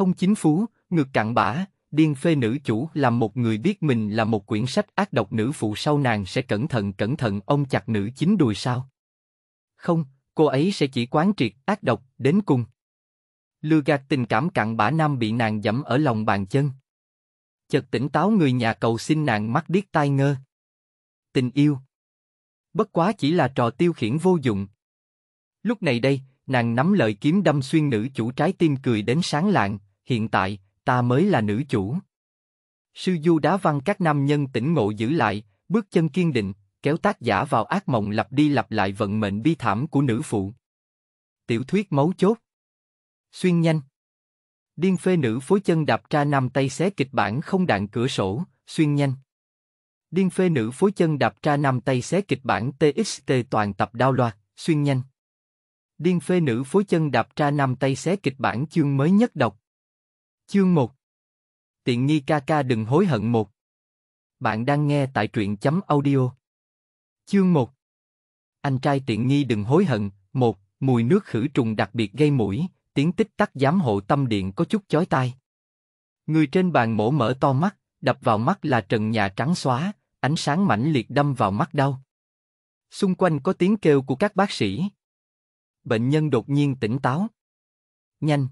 không chính phú, ngược cặn bã, điên phê nữ chủ làm một người biết mình là một quyển sách ác độc nữ phụ sau nàng sẽ cẩn thận cẩn thận ông chặt nữ chính đùi sao? Không, cô ấy sẽ chỉ quán triệt ác độc đến cùng. Lừa gạt tình cảm cặn bã nam bị nàng dẫm ở lòng bàn chân. Chợt tỉnh táo người nhà cầu xin nàng mắt điếc tai ngơ. Tình yêu. Bất quá chỉ là trò tiêu khiển vô dụng. Lúc này đây, nàng nắm lợi kiếm đâm xuyên nữ chủ trái tim cười đến sáng lạng, hiện tại, ta mới là nữ chủ. Sư Du đá văn các nam nhân tỉnh ngộ giữ lại, bước chân kiên định, kéo tác giả vào ác mộng lặp đi lặp lại vận mệnh bi thảm của nữ phụ. Tiểu thuyết máu chốt. Xuyên nhanh. Điên phê nữ phối chân đạp tra nam tay xé kịch bản không đạn cửa sổ, xuyên nhanh. Điên phê nữ phối chân đạp tra nam tay xé kịch bản TXT toàn tập đao loạt, xuyên nhanh. Điên phê nữ phối chân đạp tra nam tay xé kịch bản chương mới nhất đọc, Chương 1 Tiện nghi ca ca đừng hối hận một Bạn đang nghe tại truyện chấm audio Chương 1 Anh trai tiện nghi đừng hối hận một Mùi nước khử trùng đặc biệt gây mũi Tiếng tích tắc giám hộ tâm điện có chút chói tai Người trên bàn mổ mở to mắt Đập vào mắt là trần nhà trắng xóa Ánh sáng mãnh liệt đâm vào mắt đau Xung quanh có tiếng kêu của các bác sĩ Bệnh nhân đột nhiên tỉnh táo Nhanh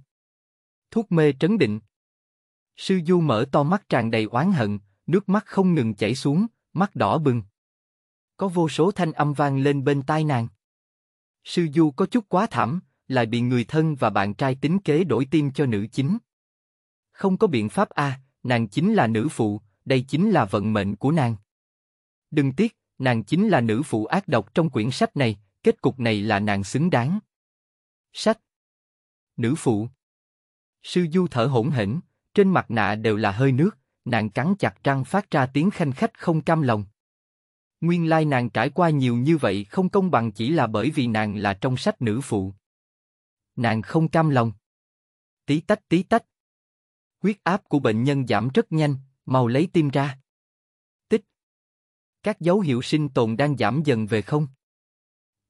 thuốc mê trấn định. Sư Du mở to mắt tràn đầy oán hận, nước mắt không ngừng chảy xuống, mắt đỏ bừng. Có vô số thanh âm vang lên bên tai nàng. Sư Du có chút quá thảm, lại bị người thân và bạn trai tính kế đổi tim cho nữ chính. Không có biện pháp a, nàng chính là nữ phụ, đây chính là vận mệnh của nàng. Đừng tiếc, nàng chính là nữ phụ ác độc trong quyển sách này, kết cục này là nàng xứng đáng. Sách Nữ phụ Sư Du thở hổn hển, trên mặt nạ đều là hơi nước, nàng cắn chặt răng phát ra tiếng khanh khách không cam lòng. Nguyên lai nàng trải qua nhiều như vậy không công bằng chỉ là bởi vì nàng là trong sách nữ phụ. Nàng không cam lòng. Tí tách tí tách. Huyết áp của bệnh nhân giảm rất nhanh, mau lấy tim ra. Tích. Các dấu hiệu sinh tồn đang giảm dần về không.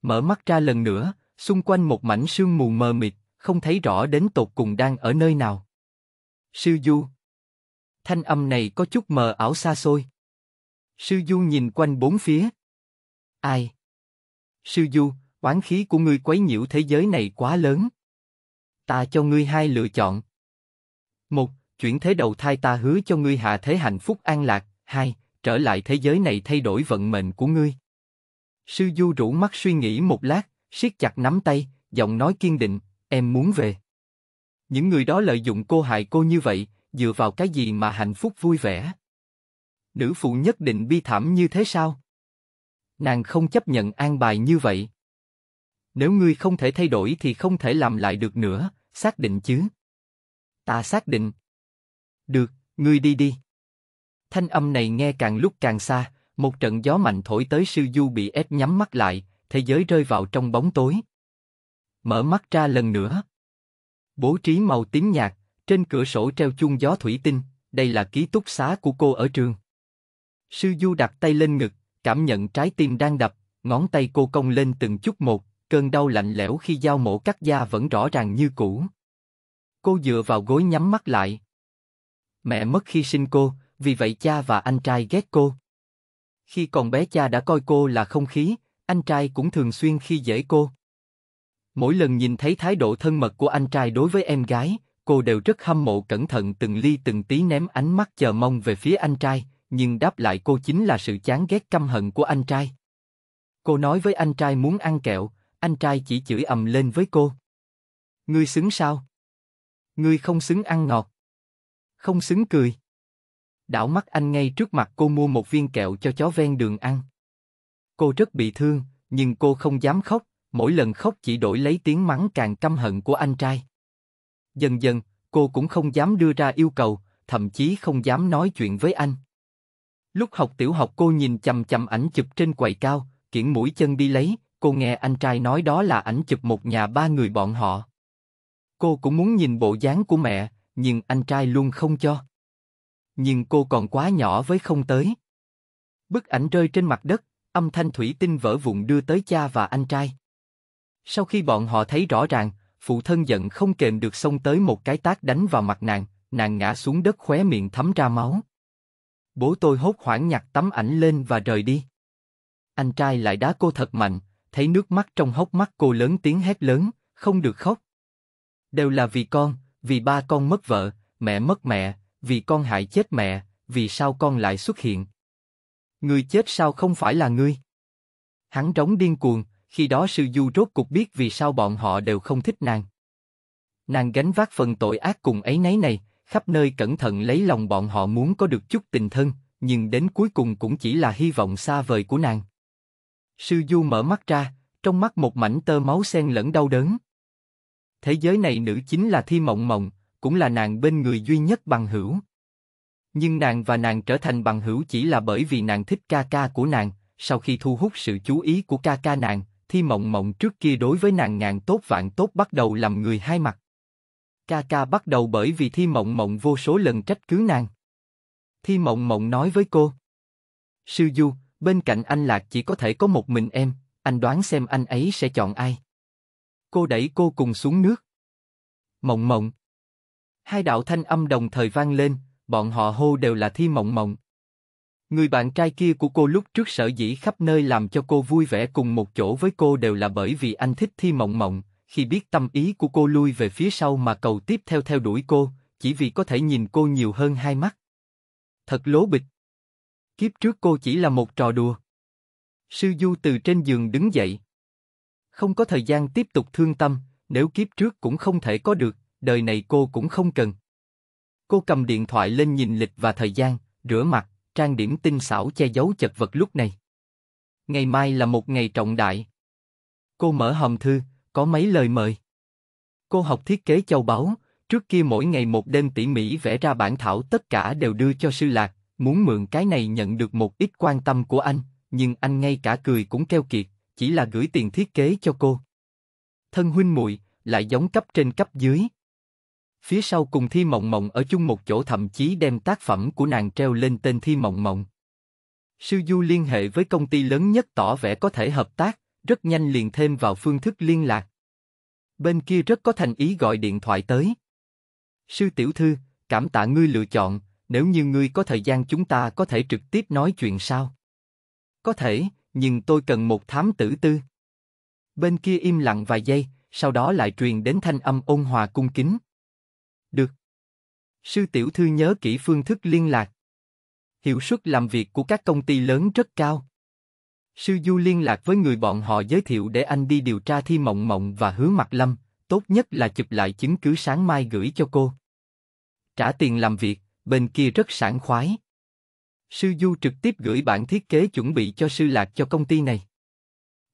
Mở mắt ra lần nữa, xung quanh một mảnh sương mù mờ mịt, không thấy rõ đến tột cùng đang ở nơi nào. Sư Du Thanh âm này có chút mờ ảo xa xôi. Sư Du nhìn quanh bốn phía. Ai? Sư Du, oán khí của ngươi quấy nhiễu thế giới này quá lớn. Ta cho ngươi hai lựa chọn. Một, chuyển thế đầu thai ta hứa cho ngươi hạ thế hạnh phúc an lạc. Hai, trở lại thế giới này thay đổi vận mệnh của ngươi. Sư Du rủ mắt suy nghĩ một lát, siết chặt nắm tay, giọng nói kiên định, Em muốn về. Những người đó lợi dụng cô hại cô như vậy, dựa vào cái gì mà hạnh phúc vui vẻ? Nữ phụ nhất định bi thảm như thế sao? Nàng không chấp nhận an bài như vậy. Nếu ngươi không thể thay đổi thì không thể làm lại được nữa, xác định chứ? Ta xác định. Được, ngươi đi đi. Thanh âm này nghe càng lúc càng xa, một trận gió mạnh thổi tới sư du bị ép nhắm mắt lại, thế giới rơi vào trong bóng tối mở mắt ra lần nữa. Bố trí màu tím nhạt, trên cửa sổ treo chung gió thủy tinh, đây là ký túc xá của cô ở trường. Sư Du đặt tay lên ngực, cảm nhận trái tim đang đập, ngón tay cô cong lên từng chút một, cơn đau lạnh lẽo khi dao mổ cắt da vẫn rõ ràng như cũ. Cô dựa vào gối nhắm mắt lại. Mẹ mất khi sinh cô, vì vậy cha và anh trai ghét cô. Khi còn bé cha đã coi cô là không khí, anh trai cũng thường xuyên khi dễ cô. Mỗi lần nhìn thấy thái độ thân mật của anh trai đối với em gái, cô đều rất hâm mộ cẩn thận từng ly từng tí ném ánh mắt chờ mong về phía anh trai, nhưng đáp lại cô chính là sự chán ghét căm hận của anh trai. Cô nói với anh trai muốn ăn kẹo, anh trai chỉ chửi ầm lên với cô. Ngươi xứng sao? Ngươi không xứng ăn ngọt. Không xứng cười. Đảo mắt anh ngay trước mặt cô mua một viên kẹo cho chó ven đường ăn. Cô rất bị thương, nhưng cô không dám khóc, mỗi lần khóc chỉ đổi lấy tiếng mắng càng căm hận của anh trai. Dần dần, cô cũng không dám đưa ra yêu cầu, thậm chí không dám nói chuyện với anh. Lúc học tiểu học cô nhìn chầm chầm ảnh chụp trên quầy cao, kiển mũi chân đi lấy, cô nghe anh trai nói đó là ảnh chụp một nhà ba người bọn họ. Cô cũng muốn nhìn bộ dáng của mẹ, nhưng anh trai luôn không cho. Nhưng cô còn quá nhỏ với không tới. Bức ảnh rơi trên mặt đất, âm thanh thủy tinh vỡ vụn đưa tới cha và anh trai. Sau khi bọn họ thấy rõ ràng, phụ thân giận không kềm được xông tới một cái tát đánh vào mặt nàng, nàng ngã xuống đất khóe miệng thấm ra máu. Bố tôi hốt hoảng nhặt tấm ảnh lên và rời đi. Anh trai lại đá cô thật mạnh, thấy nước mắt trong hốc mắt cô lớn tiếng hét lớn, không được khóc. Đều là vì con, vì ba con mất vợ, mẹ mất mẹ, vì con hại chết mẹ, vì sao con lại xuất hiện? Người chết sao không phải là ngươi? Hắn trống điên cuồng, khi đó sư du rốt cục biết vì sao bọn họ đều không thích nàng. Nàng gánh vác phần tội ác cùng ấy nấy này, khắp nơi cẩn thận lấy lòng bọn họ muốn có được chút tình thân, nhưng đến cuối cùng cũng chỉ là hy vọng xa vời của nàng. Sư du mở mắt ra, trong mắt một mảnh tơ máu xen lẫn đau đớn. Thế giới này nữ chính là Thi Mộng Mộng, cũng là nàng bên người duy nhất bằng hữu. Nhưng nàng và nàng trở thành bằng hữu chỉ là bởi vì nàng thích ca ca của nàng, sau khi thu hút sự chú ý của ca ca nàng, Thi Mộng Mộng trước kia đối với nàng ngàn tốt vạn tốt bắt đầu làm người hai mặt. Ca ca bắt đầu bởi vì Thi Mộng Mộng vô số lần trách cứ nàng. Thi Mộng Mộng nói với cô. Sư Du, bên cạnh anh Lạc chỉ có thể có một mình em, anh đoán xem anh ấy sẽ chọn ai. Cô đẩy cô cùng xuống nước. Mộng Mộng. Hai đạo thanh âm đồng thời vang lên, bọn họ hô đều là Thi Mộng Mộng. Người bạn trai kia của cô lúc trước sở dĩ khắp nơi làm cho cô vui vẻ cùng một chỗ với cô đều là bởi vì anh thích Thi Mộng Mộng, khi biết tâm ý của cô lui về phía sau mà cầu tiếp theo theo đuổi cô, chỉ vì có thể nhìn cô nhiều hơn hai mắt. Thật lố bịch. Kiếp trước cô chỉ là một trò đùa. Sư Du từ trên giường đứng dậy. Không có thời gian tiếp tục thương tâm, nếu kiếp trước cũng không thể có được, đời này cô cũng không cần. Cô cầm điện thoại lên nhìn lịch và thời gian, rửa mặt, trang điểm tinh xảo che giấu chật vật lúc này. Ngày mai là một ngày trọng đại. Cô mở hòm thư, có mấy lời mời. Cô học thiết kế châu báu, trước kia mỗi ngày một đêm tỉ mỉ vẽ ra bản thảo tất cả đều đưa cho sư lạc, muốn mượn cái này nhận được một ít quan tâm của anh, nhưng anh ngay cả cười cũng keo kiệt, chỉ là gửi tiền thiết kế cho cô. Thân huynh muội lại giống cấp trên cấp dưới. Phía sau cùng Thi Mộng Mộng ở chung một chỗ thậm chí đem tác phẩm của nàng treo lên tên Thi Mộng Mộng. Sư Du liên hệ với công ty lớn nhất tỏ vẻ có thể hợp tác, rất nhanh liền thêm vào phương thức liên lạc. Bên kia rất có thành ý gọi điện thoại tới. Sư tiểu thư, cảm tạ ngươi lựa chọn, nếu như ngươi có thời gian chúng ta có thể trực tiếp nói chuyện sao? Có thể, nhưng tôi cần một thám tử tư. Bên kia im lặng vài giây, sau đó lại truyền đến thanh âm ôn hòa cung kính. Sư tiểu thư nhớ kỹ phương thức liên lạc. Hiệu suất làm việc của các công ty lớn rất cao. Sư Du liên lạc với người bọn họ giới thiệu để anh đi điều tra thi mộng mộng và hứa mặt lâm, tốt nhất là chụp lại chứng cứ sáng mai gửi cho cô. Trả tiền làm việc, bên kia rất sảng khoái. Sư Du trực tiếp gửi bản thiết kế chuẩn bị cho sư lạc cho công ty này.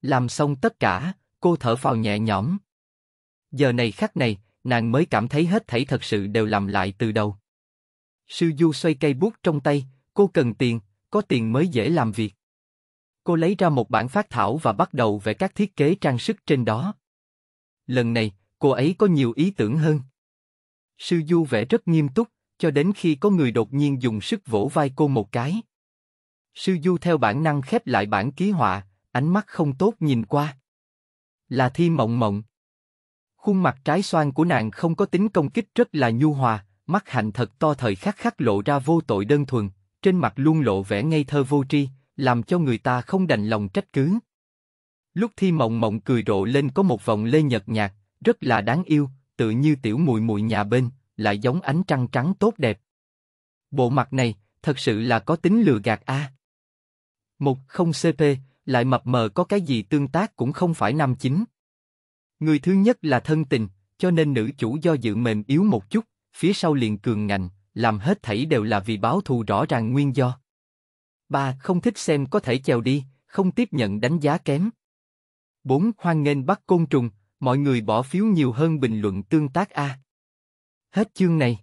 Làm xong tất cả, cô thở phào nhẹ nhõm. Giờ này khắc này, nàng mới cảm thấy hết thảy thật sự đều làm lại từ đầu. Sư Du xoay cây bút trong tay, cô cần tiền, có tiền mới dễ làm việc. Cô lấy ra một bản phát thảo và bắt đầu vẽ các thiết kế trang sức trên đó. Lần này, cô ấy có nhiều ý tưởng hơn. Sư Du vẽ rất nghiêm túc, cho đến khi có người đột nhiên dùng sức vỗ vai cô một cái. Sư Du theo bản năng khép lại bản ký họa, ánh mắt không tốt nhìn qua. Là Thi Mộng Mộng. Khuôn mặt trái xoan của nàng không có tính công kích rất là nhu hòa, mắt hạnh thật to thời khắc khắc lộ ra vô tội đơn thuần, trên mặt luôn lộ vẻ ngây thơ vô tri, làm cho người ta không đành lòng trách cứ. Lúc thi mộng mộng cười rộ lên có một vòng lê nhật nhạt, rất là đáng yêu, tự như tiểu mùi mùi nhà bên, lại giống ánh trăng trắng tốt đẹp. Bộ mặt này, thật sự là có tính lừa gạt a. À. Một không CP, lại mập mờ có cái gì tương tác cũng không phải năm chính. Người thứ nhất là thân tình, cho nên nữ chủ do dự mềm yếu một chút, phía sau liền cường ngạnh, làm hết thảy đều là vì báo thù rõ ràng nguyên do. Ba Không thích xem có thể chèo đi, không tiếp nhận đánh giá kém. Bốn Hoan nghênh bắt côn trùng, mọi người bỏ phiếu nhiều hơn bình luận tương tác A. Hết chương này.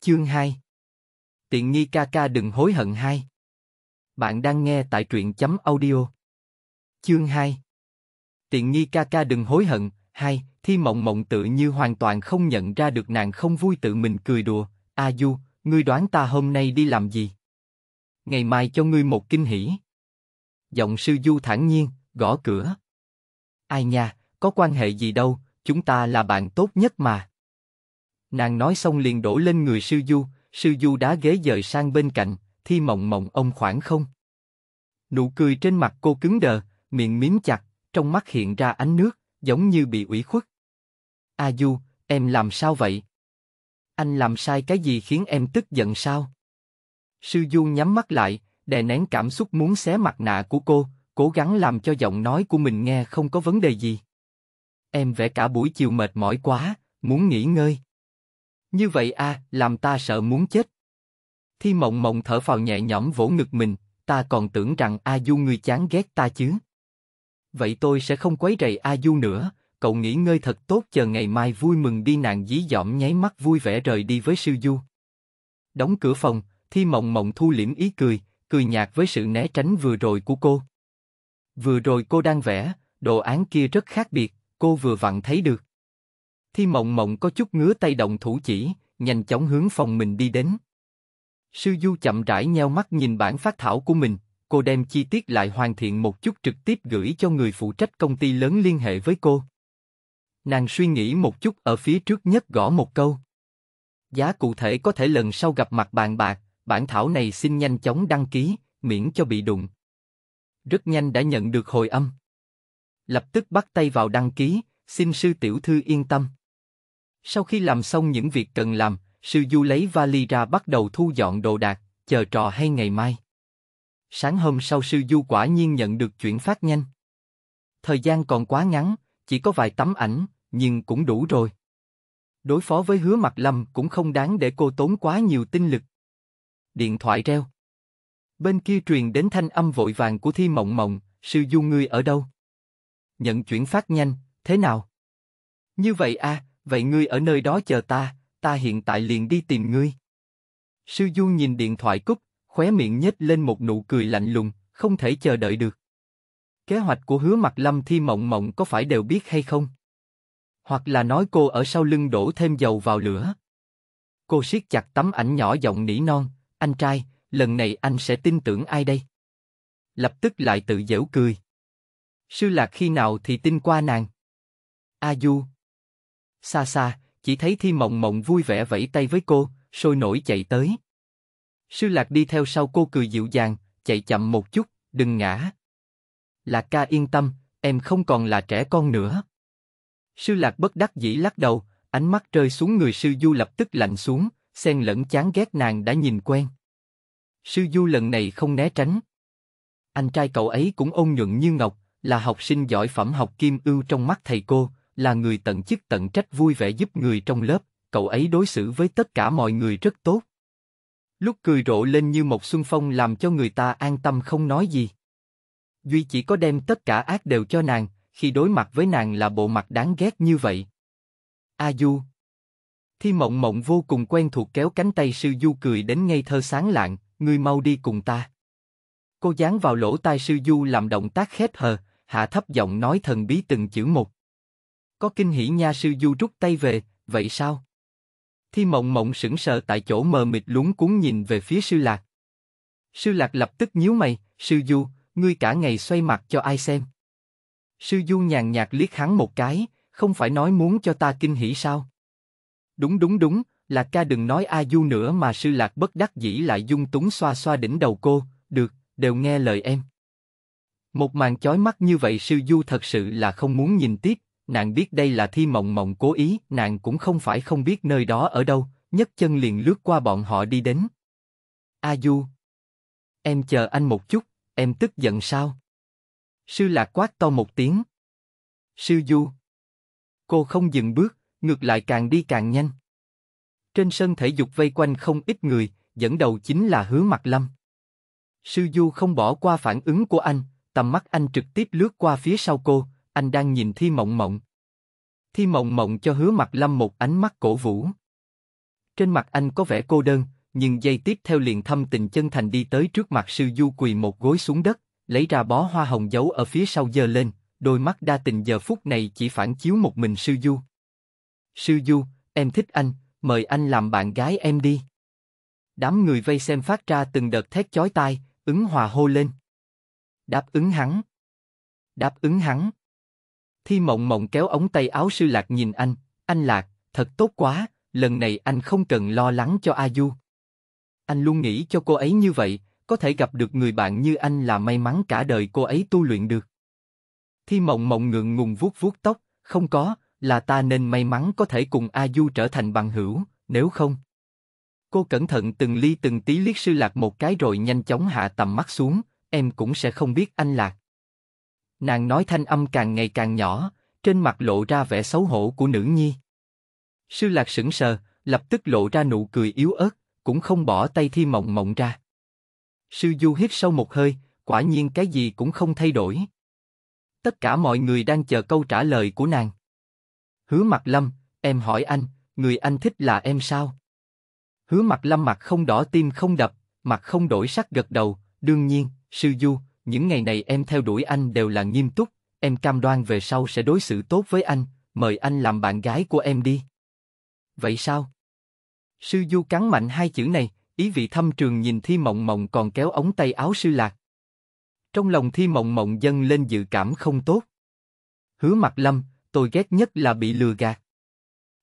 Chương 2 Tiện nghi ca ca đừng hối hận hai. Bạn đang nghe tại truyện chấm audio. Chương 2 tiện nghi ca ca đừng hối hận. Hai, Thi Mộng Mộng tự như hoàn toàn không nhận ra được nàng không vui tự mình cười đùa. A Du, ngươi đoán ta hôm nay đi làm gì? Ngày mai cho ngươi một kinh hỉ. Giọng sư Du thản nhiên, gõ cửa. Ai nha, có quan hệ gì đâu, chúng ta là bạn tốt nhất mà. Nàng nói xong liền đổ lên người sư Du, sư Du đá ghế dời sang bên cạnh, Thi Mộng Mộng ông khoảng không. Nụ cười trên mặt cô cứng đờ, miệng miếm chặt, trong mắt hiện ra ánh nước, giống như bị ủy khuất. A Du, em làm sao vậy? Anh làm sai cái gì khiến em tức giận sao? Sư Du nhắm mắt lại, đè nén cảm xúc muốn xé mặt nạ của cô, cố gắng làm cho giọng nói của mình nghe không có vấn đề gì. Em vẽ cả buổi chiều mệt mỏi quá, muốn nghỉ ngơi. Như vậy a, à, làm ta sợ muốn chết. Thi Mộng Mộng thở phào nhẹ nhõm vỗ ngực mình, ta còn tưởng rằng A Du người chán ghét ta chứ. Vậy tôi sẽ không quấy rầy A Du nữa, cậu nghỉ ngơi thật tốt chờ ngày mai vui mừng đi nàng dí dỏm nháy mắt vui vẻ rời đi với sư Du. Đóng cửa phòng, Thi Mộng Mộng thu liễm ý cười, cười nhạt với sự né tránh vừa rồi của cô. Vừa rồi cô đang vẽ, đồ án kia rất khác biệt, cô vừa vặn thấy được. Thi Mộng Mộng có chút ngứa tay động thủ chỉ, nhanh chóng hướng phòng mình đi đến. Sư Du chậm rãi nheo mắt nhìn bản phát thảo của mình, cô đem chi tiết lại hoàn thiện một chút trực tiếp gửi cho người phụ trách công ty lớn liên hệ với cô. Nàng suy nghĩ một chút ở phía trước nhất gõ một câu. Giá cụ thể có thể lần sau gặp mặt bạn bạc, bản thảo này xin nhanh chóng đăng ký, miễn cho bị đụng. Rất nhanh đã nhận được hồi âm. Lập tức bắt tay vào đăng ký, xin sư tiểu thư yên tâm. Sau khi làm xong những việc cần làm, sư du lấy vali ra bắt đầu thu dọn đồ đạc, chờ trò hay ngày mai. Sáng hôm sau sư du quả nhiên nhận được chuyển phát nhanh. Thời gian còn quá ngắn, chỉ có vài tấm ảnh, nhưng cũng đủ rồi. Đối phó với hứa mặt lầm cũng không đáng để cô tốn quá nhiều tinh lực. Điện thoại reo. Bên kia truyền đến thanh âm vội vàng của Thi Mộng Mộng, sư du ngươi ở đâu? Nhận chuyển phát nhanh, thế nào? Như vậy à, vậy ngươi ở nơi đó chờ ta, ta hiện tại liền đi tìm ngươi. Sư du nhìn điện thoại cúp, khóe miệng nhếch lên một nụ cười lạnh lùng, không thể chờ đợi được. Kế hoạch của hứa mặt lâm thi mộng mộng có phải đều biết hay không? Hoặc là nói cô ở sau lưng đổ thêm dầu vào lửa. Cô siết chặt tấm ảnh nhỏ giọng nỉ non, anh trai, lần này anh sẽ tin tưởng ai đây? Lập tức lại tự dễu cười. Sư lạc khi nào thì tin qua nàng? A du. Xa xa, chỉ thấy thi mộng mộng vui vẻ vẫy tay với cô, sôi nổi chạy tới. Sư Lạc đi theo sau cô cười dịu dàng, chạy chậm một chút, đừng ngã. Lạc ca yên tâm, em không còn là trẻ con nữa. Sư Lạc bất đắc dĩ lắc đầu, ánh mắt rơi xuống người sư du lập tức lạnh xuống, xen lẫn chán ghét nàng đã nhìn quen. Sư du lần này không né tránh. Anh trai cậu ấy cũng ôn nhuận như ngọc, là học sinh giỏi phẩm học kim ưu trong mắt thầy cô, là người tận chức tận trách vui vẻ giúp người trong lớp, cậu ấy đối xử với tất cả mọi người rất tốt. Lúc cười rộ lên như một xuân phong làm cho người ta an tâm không nói gì. Duy chỉ có đem tất cả ác đều cho nàng, khi đối mặt với nàng là bộ mặt đáng ghét như vậy. A Du Thi mộng mộng vô cùng quen thuộc kéo cánh tay sư Du cười đến ngây thơ sáng lạng, ngươi mau đi cùng ta. Cô dán vào lỗ tai sư Du làm động tác khép hờ, hạ thấp giọng nói thần bí từng chữ một. Có kinh hỉ nha sư Du rút tay về, vậy sao? Thi mộng mộng sững sờ tại chỗ mờ mịt lúng cuốn nhìn về phía sư lạc. Sư lạc lập tức nhíu mày, sư du, ngươi cả ngày xoay mặt cho ai xem. Sư du nhàn nhạt liếc hắn một cái, không phải nói muốn cho ta kinh hỉ sao? Đúng đúng đúng, lạc ca đừng nói a du nữa mà sư lạc bất đắc dĩ lại dung túng xoa xoa đỉnh đầu cô, được, đều nghe lời em. Một màn chói mắt như vậy sư du thật sự là không muốn nhìn tiếp, nàng biết đây là Thi Mộng Mộng cố ý, nàng cũng không phải không biết nơi đó ở đâu, nhấc chân liền lướt qua bọn họ đi đến. A Du, em chờ anh một chút, em tức giận sao? Sư lạc quát to một tiếng. Sư Du, cô không dừng bước, ngược lại càng đi càng nhanh. Trên sân thể dục vây quanh không ít người, dẫn đầu chính là Hứa Mặt Lâm. Sư Du không bỏ qua phản ứng của anh, tầm mắt anh trực tiếp lướt qua phía sau cô, anh đang nhìn Thi Mộng Mộng. Thi Mộng Mộng cho Hứa Mặt Lâm một ánh mắt cổ vũ. Trên mặt anh có vẻ cô đơn, nhưng giây tiếp theo liền thâm tình chân thành đi tới trước mặt sư du quỳ một gối xuống đất, lấy ra bó hoa hồng giấu ở phía sau giơ lên, đôi mắt đa tình giờ phút này chỉ phản chiếu một mình sư du. Sư du, em thích anh, mời anh làm bạn gái em đi. Đám người vây xem phát ra từng đợt thét chói tai, ứng hòa hô lên. Đáp ứng hắn. Đáp ứng hắn. Thi mộng mộng kéo ống tay áo sư lạc nhìn anh, anh lạc, thật tốt quá, lần này anh không cần lo lắng cho A Du. Anh luôn nghĩ cho cô ấy như vậy, có thể gặp được người bạn như anh là may mắn cả đời cô ấy tu luyện được. Thi mộng mộng ngượng ngùng vuốt vuốt tóc, không có, là ta nên may mắn có thể cùng A Du trở thành bằng hữu, nếu không. Cô cẩn thận từng ly từng tí liếc sư lạc một cái rồi nhanh chóng hạ tầm mắt xuống, em cũng sẽ không biết anh lạc. Nàng nói thanh âm càng ngày càng nhỏ, trên mặt lộ ra vẻ xấu hổ của nữ nhi. Sư lạc sững sờ, lập tức lộ ra nụ cười yếu ớt, cũng không bỏ tay thi mộng mộng ra. Sư du hít sâu một hơi, quả nhiên cái gì cũng không thay đổi. Tất cả mọi người đang chờ câu trả lời của nàng. Hứa mặt lâm, em hỏi anh, người anh thích là em sao? Hứa mặt lâm mặt không đỏ tim không đập, mặt không đổi sắc gật đầu, đương nhiên, sư du, những ngày này em theo đuổi anh đều là nghiêm túc, em cam đoan về sau sẽ đối xử tốt với anh, mời anh làm bạn gái của em đi. Vậy sao? Sư Du cắn mạnh hai chữ này, ý vị thâm trường nhìn Thi Mộng Mộng còn kéo ống tay áo sư lạc. Trong lòng Thi Mộng Mộng dâng lên dự cảm không tốt. Hứa mặt lâm, tôi ghét nhất là bị lừa gạt.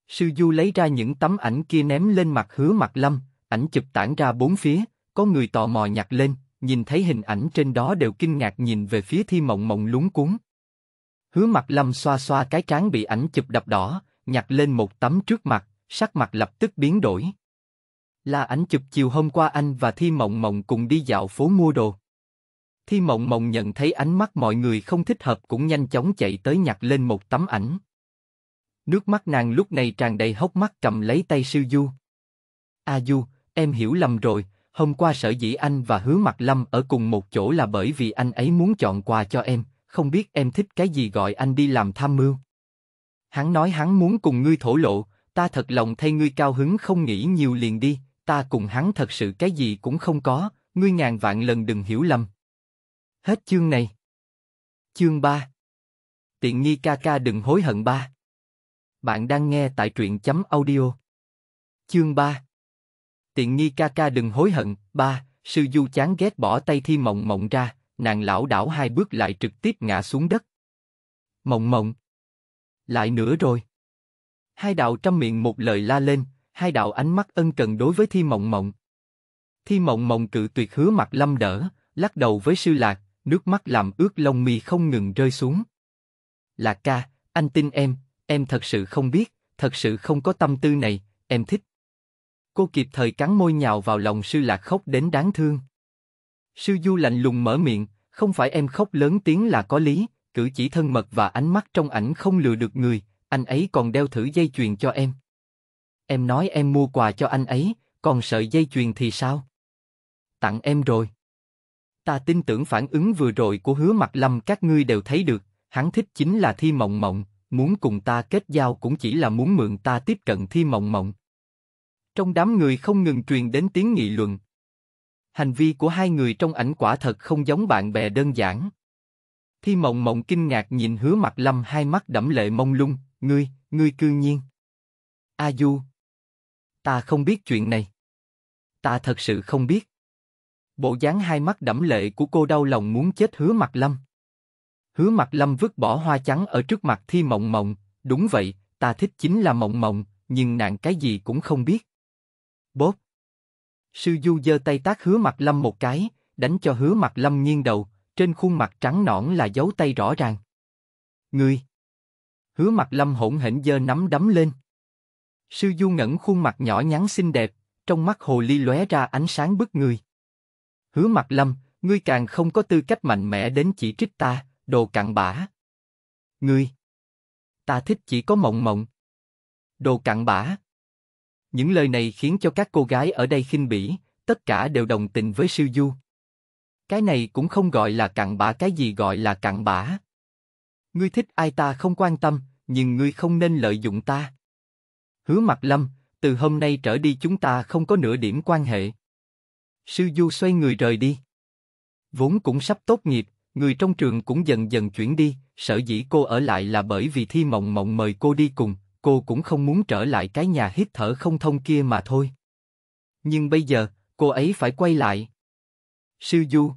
Sư Du lấy ra những tấm ảnh kia ném lên mặt hứa mặt lâm, ảnh chụp tản ra bốn phía, có người tò mò nhặt lên, nhìn thấy hình ảnh trên đó đều kinh ngạc nhìn về phía Thi Mộng Mộng lúng cuốn. Hứa Mặt Lâm xoa xoa cái trán bị ảnh chụp đập đỏ, nhặt lên một tấm trước mặt, sắc mặt lập tức biến đổi. Là ảnh chụp chiều hôm qua anh và Thi Mộng Mộng cùng đi dạo phố mua đồ. Thi Mộng Mộng nhận thấy ánh mắt mọi người không thích hợp cũng nhanh chóng chạy tới nhặt lên một tấm ảnh. Nước mắt nàng lúc này tràn đầy hốc mắt cầm lấy tay Siêu Du. A Du, em hiểu lầm rồi, hôm qua sở dĩ anh và hứa mặt lâm ở cùng một chỗ là bởi vì anh ấy muốn chọn quà cho em, không biết em thích cái gì gọi anh đi làm tham mưu. Hắn nói hắn muốn cùng ngươi thổ lộ, ta thật lòng thay ngươi cao hứng không nghĩ nhiều liền đi, ta cùng hắn thật sự cái gì cũng không có, ngươi ngàn vạn lần đừng hiểu lầm. Hết chương này. Chương 3 Tiện nghi ca ca đừng hối hận ba. Bạn đang nghe tại truyện chấm audio. Chương 3 tiện nghi ca ca đừng hối hận, ba, sư du chán ghét bỏ tay thi mộng mộng ra, nàng lão đảo hai bước lại trực tiếp ngã xuống đất. Mộng mộng. Lại nữa rồi. Hai đạo trăm miệng một lời la lên, hai đạo ánh mắt ân cần đối với thi mộng mộng. Thi mộng mộng cự tuyệt hứa mặt lâm đỡ, lắc đầu với sư lạc, nước mắt làm ướt lông mi không ngừng rơi xuống. Lạc ca, anh tin em, em thật sự không biết, thật sự không có tâm tư này, em thích. Cô kịp thời cắn môi nhào vào lòng sư lạc khóc đến đáng thương. Sư du lạnh lùng mở miệng, không phải em khóc lớn tiếng là có lý, cử chỉ thân mật và ánh mắt trong ảnh không lừa được người, anh ấy còn đeo thử dây chuyền cho em. Em nói em mua quà cho anh ấy, còn sợi dây chuyền thì sao? Tặng em rồi. Ta tin tưởng phản ứng vừa rồi của hứa mặt lâm các ngươi đều thấy được, hắn thích chính là thi mộng mộng, muốn cùng ta kết giao cũng chỉ là muốn mượn ta tiếp cận thi mộng mộng, trong đám người không ngừng truyền đến tiếng nghị luận. Hành vi của hai người trong ảnh quả thật không giống bạn bè đơn giản. Thi Mộng Mộng kinh ngạc nhìn Hứa Mặt Lâm hai mắt đẫm lệ mông lung, ngươi, ngươi cư nhiên. A Du, ta không biết chuyện này. Ta thật sự không biết. Bộ dáng hai mắt đẫm lệ của cô đau lòng muốn chết Hứa Mặt Lâm. Hứa Mặt Lâm vứt bỏ hoa trắng ở trước mặt Thi Mộng Mộng, đúng vậy, ta thích chính là Mộng Mộng, nhưng nạn cái gì cũng không biết. Bóp. Sư Du giơ tay tác hứa mặt lâm một cái, đánh cho hứa mặt lâm nghiêng đầu, trên khuôn mặt trắng nõn là dấu tay rõ ràng. Ngươi. Hứa mặt lâm hỗn hển giơ nắm đấm lên. Sư Du ngẩn khuôn mặt nhỏ nhắn xinh đẹp, trong mắt hồ ly lóe ra ánh sáng bức người. Hứa mặt lâm, ngươi càng không có tư cách mạnh mẽ đến chỉ trích ta, đồ cặn bã. Ngươi. Ta thích chỉ có mộng mộng. Đồ cặn bã. Những lời này khiến cho các cô gái ở đây khinh bỉ, tất cả đều đồng tình với Sư Du. Cái này cũng không gọi là cặn bã cái gì gọi là cặn bã. Ngươi thích ai ta không quan tâm, nhưng ngươi không nên lợi dụng ta. Hứa mặt lâm, từ hôm nay trở đi chúng ta không có nửa điểm quan hệ. Sư Du xoay người rời đi. Vốn cũng sắp tốt nghiệp, người trong trường cũng dần dần chuyển đi, sở dĩ cô ở lại là bởi vì Thi Mộng Mộng mời cô đi cùng, cô cũng không muốn trở lại cái nhà hít thở không thông kia mà thôi. Nhưng bây giờ, cô ấy phải quay lại. Sư Du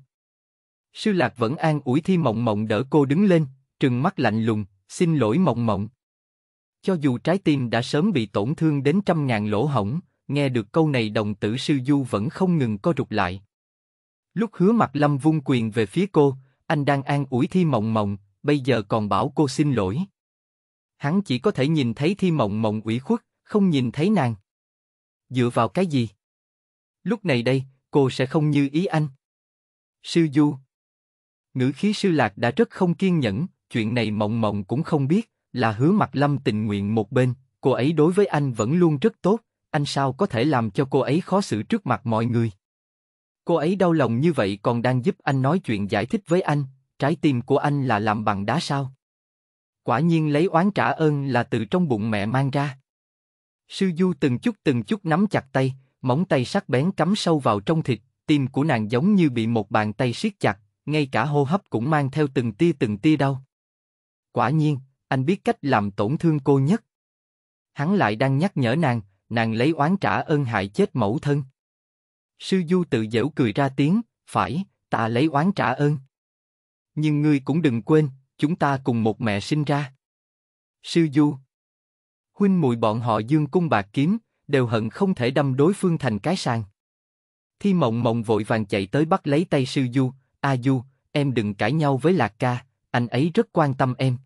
Sư Lạc vẫn an ủi Thi Mộng Mộng đỡ cô đứng lên, trừng mắt lạnh lùng, xin lỗi Mộng Mộng. Cho dù trái tim đã sớm bị tổn thương đến trăm ngàn lỗ hổng, nghe được câu này đồng tử Sư Du vẫn không ngừng co rụt lại. Lúc hứa mặt lâm vung quyền về phía cô, anh đang an ủi Thi Mộng Mộng, bây giờ còn bảo cô xin lỗi hắn chỉ có thể nhìn thấy thi mộng mộng ủy khuất, không nhìn thấy nàng. Dựa vào cái gì? Lúc này đây, cô sẽ không như ý anh. Sư Du Ngữ khí sư lạc đã rất không kiên nhẫn, chuyện này mộng mộng cũng không biết, là hứa mặt lâm tình nguyện một bên, cô ấy đối với anh vẫn luôn rất tốt, anh sao có thể làm cho cô ấy khó xử trước mặt mọi người. Cô ấy đau lòng như vậy còn đang giúp anh nói chuyện giải thích với anh, trái tim của anh là làm bằng đá sao? Quả nhiên lấy oán trả ơn là từ trong bụng mẹ mang ra. Sư Du từng chút từng chút nắm chặt tay, móng tay sắc bén cắm sâu vào trong thịt, tim của nàng giống như bị một bàn tay siết chặt, ngay cả hô hấp cũng mang theo từng tia từng tia đau. Quả nhiên, anh biết cách làm tổn thương cô nhất. Hắn lại đang nhắc nhở nàng, nàng lấy oán trả ơn hại chết mẫu thân. Sư Du tự dễu cười ra tiếng, phải, ta lấy oán trả ơn. Nhưng ngươi cũng đừng quên, chúng ta cùng một mẹ sinh ra. Sư Du Huynh mùi bọn họ dương cung bạc kiếm, đều hận không thể đâm đối phương thành cái sàn. Thi mộng mộng vội vàng chạy tới bắt lấy tay sư Du, A Du, em đừng cãi nhau với Lạc ca, anh ấy rất quan tâm em.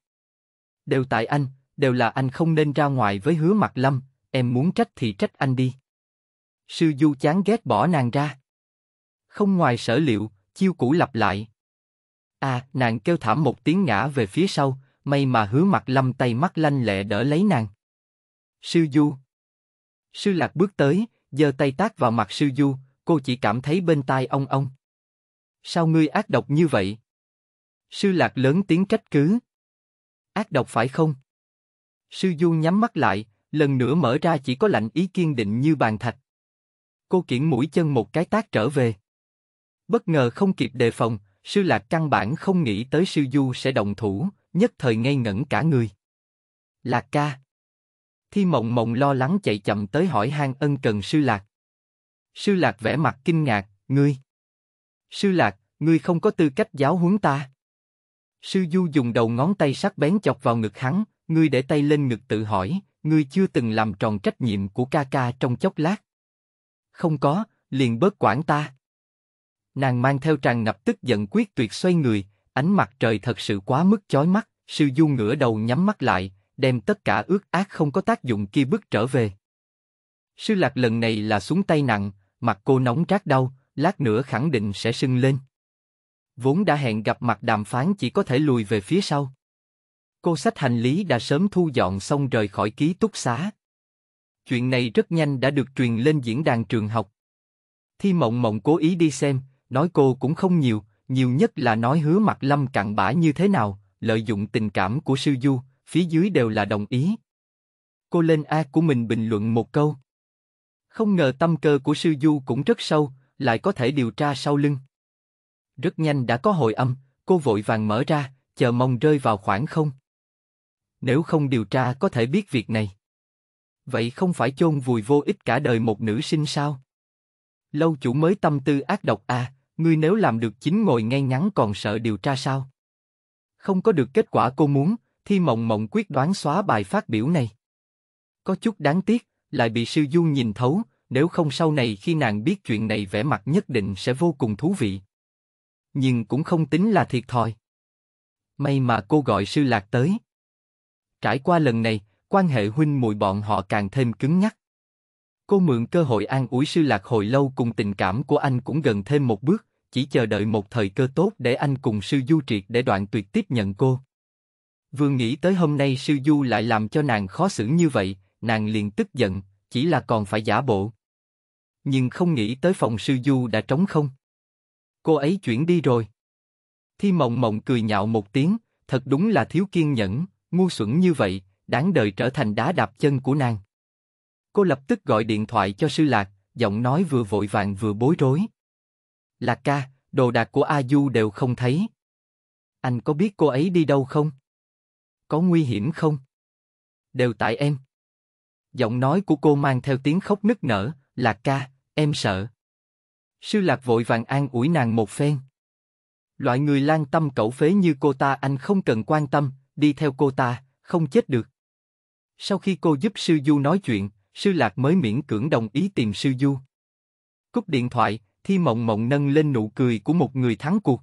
Đều tại anh, đều là anh không nên ra ngoài với hứa mặt lâm, em muốn trách thì trách anh đi. Sư Du chán ghét bỏ nàng ra. Không ngoài sở liệu, chiêu cũ lặp lại. À, nàng kêu thảm một tiếng ngã về phía sau, may mà hứa mặt lâm tay mắt lanh lẹ đỡ lấy nàng. Sư Du Sư Lạc bước tới, giơ tay tác vào mặt Sư Du, cô chỉ cảm thấy bên tai ông ông. Sao ngươi ác độc như vậy? Sư Lạc lớn tiếng trách cứ. Ác độc phải không? Sư Du nhắm mắt lại, lần nữa mở ra chỉ có lạnh ý kiên định như bàn thạch. Cô kiển mũi chân một cái tác trở về. Bất ngờ không kịp đề phòng, Sư Lạc căn bản không nghĩ tới Sư Du sẽ đồng thủ, nhất thời ngây ngẩn cả người. Lạc ca. Thi mộng mộng lo lắng chạy chậm tới hỏi hang ân cần Sư Lạc. Sư Lạc vẻ mặt kinh ngạc, ngươi. Sư Lạc, ngươi không có tư cách giáo huấn ta. Sư Du dùng đầu ngón tay sắc bén chọc vào ngực hắn, ngươi để tay lên ngực tự hỏi, ngươi chưa từng làm tròn trách nhiệm của ca ca trong chốc lát. Không có, liền bớt quản ta. Nàng mang theo tràn ngập tức giận quyết tuyệt xoay người, ánh mặt trời thật sự quá mức chói mắt, sư du ngửa đầu nhắm mắt lại, đem tất cả ước ác không có tác dụng kia bước trở về. Sư lạc lần này là xuống tay nặng, mặt cô nóng rát đau, lát nữa khẳng định sẽ sưng lên. Vốn đã hẹn gặp mặt đàm phán chỉ có thể lùi về phía sau. Cô sách hành lý đã sớm thu dọn xong rời khỏi ký túc xá. Chuyện này rất nhanh đã được truyền lên diễn đàn trường học. Thi Mộng Mộng cố ý đi xem, Nói cô cũng không nhiều, nhiều nhất là nói hứa mặt lâm cặn bã như thế nào, lợi dụng tình cảm của sư du, phía dưới đều là đồng ý. Cô lên A của mình bình luận một câu. Không ngờ tâm cơ của sư du cũng rất sâu, lại có thể điều tra sau lưng. Rất nhanh đã có hồi âm, cô vội vàng mở ra, chờ mong rơi vào khoảng không. Nếu không điều tra có thể biết việc này. Vậy không phải chôn vùi vô ích cả đời một nữ sinh sao? Lâu chủ mới tâm tư ác độc à, ngươi nếu làm được chính ngồi ngay ngắn còn sợ điều tra sao? Không có được kết quả cô muốn, Thi Mộng Mộng quyết đoán xóa bài phát biểu này. Có chút đáng tiếc, lại bị sư Du nhìn thấu, nếu không sau này khi nàng biết chuyện này vẻ mặt nhất định sẽ vô cùng thú vị. Nhưng cũng không tính là thiệt thòi. May mà cô gọi sư lạc tới. Trải qua lần này, quan hệ huynh muội bọn họ càng thêm cứng nhắc. Cô mượn cơ hội an ủi sư lạc hồi lâu cùng tình cảm của anh cũng gần thêm một bước, chỉ chờ đợi một thời cơ tốt để anh cùng sư du triệt để đoạn tuyệt tiếp nhận cô. Vừa nghĩ tới hôm nay sư du lại làm cho nàng khó xử như vậy, nàng liền tức giận, chỉ là còn phải giả bộ. Nhưng không nghĩ tới phòng sư du đã trống không. Cô ấy chuyển đi rồi. Thi mộng mộng cười nhạo một tiếng, thật đúng là thiếu kiên nhẫn, ngu xuẩn như vậy, đáng đời trở thành đá đạp chân của nàng. Cô lập tức gọi điện thoại cho Sư Lạc, giọng nói vừa vội vàng vừa bối rối. Lạc ca, đồ đạc của A Du đều không thấy. Anh có biết cô ấy đi đâu không? Có nguy hiểm không? Đều tại em. Giọng nói của cô mang theo tiếng khóc nức nở, Lạc ca, em sợ. Sư Lạc vội vàng an ủi nàng một phen. Loại người lang tâm cẩu phế như cô ta anh không cần quan tâm, đi theo cô ta, không chết được. Sau khi cô giúp Sư Du nói chuyện, sư lạc mới miễn cưỡng đồng ý tìm sư du. Cúp điện thoại, thi mộng mộng nâng lên nụ cười của một người thắng cuộc.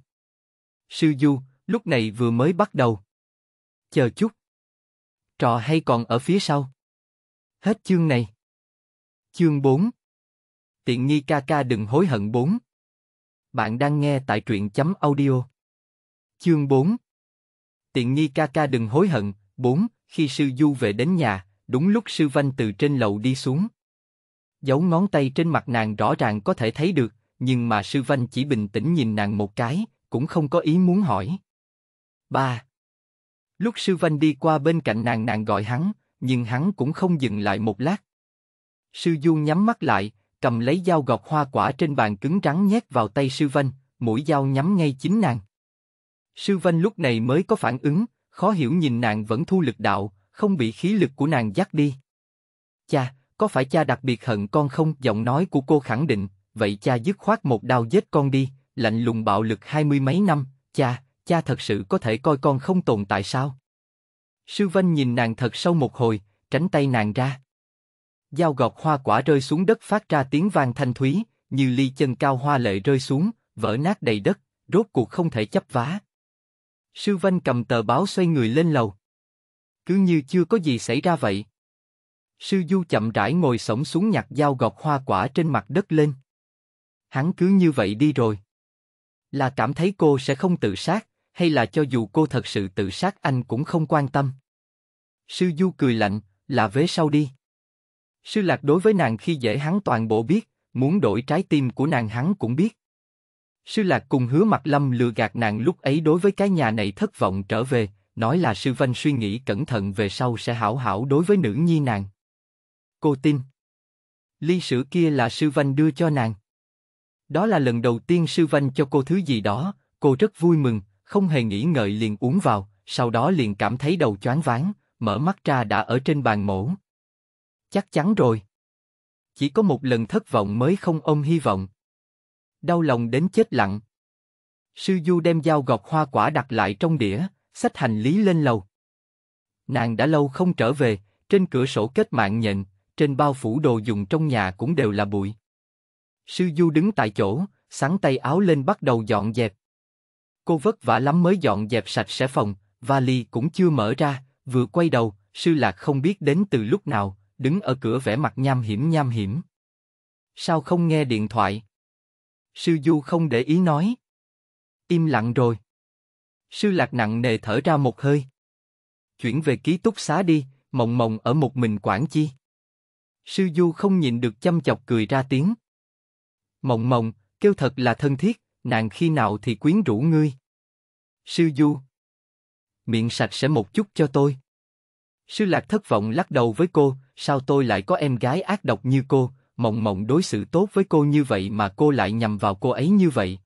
Sư du, lúc này vừa mới bắt đầu. Chờ chút. Trò hay còn ở phía sau. Hết chương này. Chương 4 Tiện nghi ca ca đừng hối hận 4 Bạn đang nghe tại truyện chấm audio. Chương 4 Tiện nghi ca ca đừng hối hận 4 Khi sư du về đến nhà, đúng lúc sư văn từ trên lầu đi xuống. Dấu ngón tay trên mặt nàng rõ ràng có thể thấy được, nhưng mà sư văn chỉ bình tĩnh nhìn nàng một cái, cũng không có ý muốn hỏi. ba Lúc sư văn đi qua bên cạnh nàng nàng gọi hắn, nhưng hắn cũng không dừng lại một lát. Sư Du nhắm mắt lại, cầm lấy dao gọt hoa quả trên bàn cứng rắn nhét vào tay sư văn mũi dao nhắm ngay chính nàng. Sư văn lúc này mới có phản ứng, khó hiểu nhìn nàng vẫn thu lực đạo, không bị khí lực của nàng dắt đi. Cha, có phải cha đặc biệt hận con không? Giọng nói của cô khẳng định, vậy cha dứt khoát một đao giết con đi, lạnh lùng bạo lực hai mươi mấy năm, cha, cha thật sự có thể coi con không tồn tại sao? Sư Vân nhìn nàng thật sâu một hồi, tránh tay nàng ra. Dao gọt hoa quả rơi xuống đất phát ra tiếng vang thanh thúy, như ly chân cao hoa lệ rơi xuống, vỡ nát đầy đất, rốt cuộc không thể chấp vá. Sư Vân cầm tờ báo xoay người lên lầu. Cứ như chưa có gì xảy ra vậy. Sư Du chậm rãi ngồi sổng xuống nhặt dao gọt hoa quả trên mặt đất lên. Hắn cứ như vậy đi rồi. Là cảm thấy cô sẽ không tự sát, hay là cho dù cô thật sự tự sát anh cũng không quan tâm. Sư Du cười lạnh, là vế sau đi. Sư Lạc đối với nàng khi dễ hắn toàn bộ biết, muốn đổi trái tim của nàng hắn cũng biết. Sư Lạc cùng hứa mặt lâm lừa gạt nàng lúc ấy đối với cái nhà này thất vọng trở về, nói là sư vanh suy nghĩ cẩn thận về sau sẽ hảo hảo đối với nữ nhi nàng. Cô tin. Ly sữa kia là sư vanh đưa cho nàng. Đó là lần đầu tiên sư vanh cho cô thứ gì đó, cô rất vui mừng, không hề nghĩ ngợi liền uống vào, sau đó liền cảm thấy đầu choáng váng, mở mắt ra đã ở trên bàn mổ. Chắc chắn rồi. Chỉ có một lần thất vọng mới không ôm hy vọng. Đau lòng đến chết lặng. Sư Du đem dao gọt hoa quả đặt lại trong đĩa, xách hành lý lên lầu. Nàng đã lâu không trở về, trên cửa sổ kết mạng nhện, trên bao phủ đồ dùng trong nhà cũng đều là bụi. Sư Du đứng tại chỗ, sáng tay áo lên bắt đầu dọn dẹp. Cô vất vả lắm mới dọn dẹp sạch sẽ phòng, vali cũng chưa mở ra, vừa quay đầu, sư lạc không biết đến từ lúc nào, đứng ở cửa vẻ mặt nham hiểm nham hiểm. Sao không nghe điện thoại? Sư Du không để ý nói. Im lặng rồi. Sư lạc nặng nề thở ra một hơi. Chuyển về ký túc xá đi, mộng mộng ở một mình quản chi. Sư du không nhìn được chăm chọc cười ra tiếng. Mộng mộng, kêu thật là thân thiết, nàng khi nào thì quyến rũ ngươi. Sư du. Miệng sạch sẽ một chút cho tôi. Sư lạc thất vọng lắc đầu với cô, sao tôi lại có em gái ác độc như cô, mộng mộng đối xử tốt với cô như vậy mà cô lại nhầm vào cô ấy như vậy.